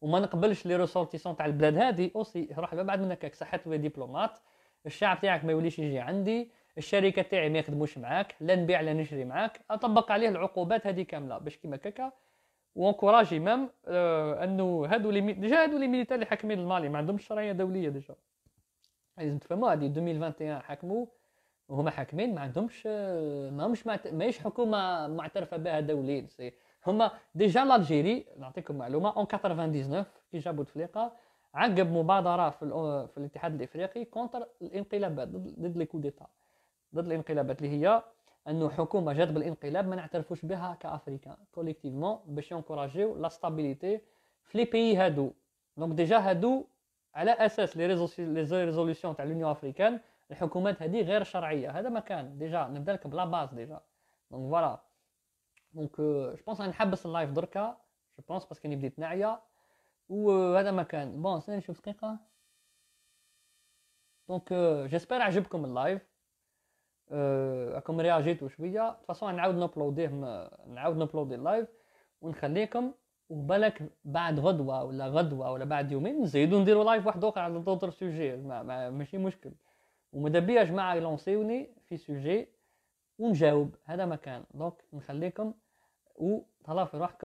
وما نقبلش لي ريسورتيسون تاع البلاد هذه اوسي روح بعد منك راك صحت دبلومات الشعب تاعك ما يوليش يجي عندي الشركه تاعي ما يخدموش معاك لا نبيع لا نشري معاك اطبق عليه العقوبات هذه كامله باش كيما كاكا وانكوراجي مام آه انه هادو لي ديجا هادو لي ميليتار اللي حاكمين المالي ما عندهمش شرعيه دوليه ديجا لازم تفهموا هذه 2021 حكموا وهما حاكمين ما عندهمش آه، ما ماهيش حكومه معترفه بها دوليا هما ديجا لالجيري نعطيكم معلومه اون 99 كي جا بوتفليقه عقب مبادره في, في الاتحاد الافريقي كونتر الانقلابات ضد لي كو ديتا ضد الانقلابات اللي هي انه حكومه جات بالانقلاب ما نعترفوش بها كافريكان كوليكتيفمون باش يونكوراجيو لا ستابيليتي في لي بيي هادو دونك ديجا هادو على اساس لي ريزوليسيون تاع لونيون افريكان الحكومات هذه غير شرعيه هذا ما كان ديجا نبدا لك بلا باز ديجا دونك فوالا دونك جو بونس نحبس اللايف دركا جو بونس باسكو بديت نعيا وهذا ما كان بون سنة نشوف دقيقه دونك جيسبر عجبكم اللايف راكم رياجيتو شويه فاصون نعاود نوبلوديه نعاود نوبلودي اللايف ونخليكم وبالك بعد غدوه ولا غدوه ولا بعد يومين نزيدو نديرو لايف واحد اخر على دوطر سوجي ماشي مشكل وماذا بيا جماعه يلونسيوني في سوجي ونجاوب هذا ما كان دونك نخليكم وطلع في روحك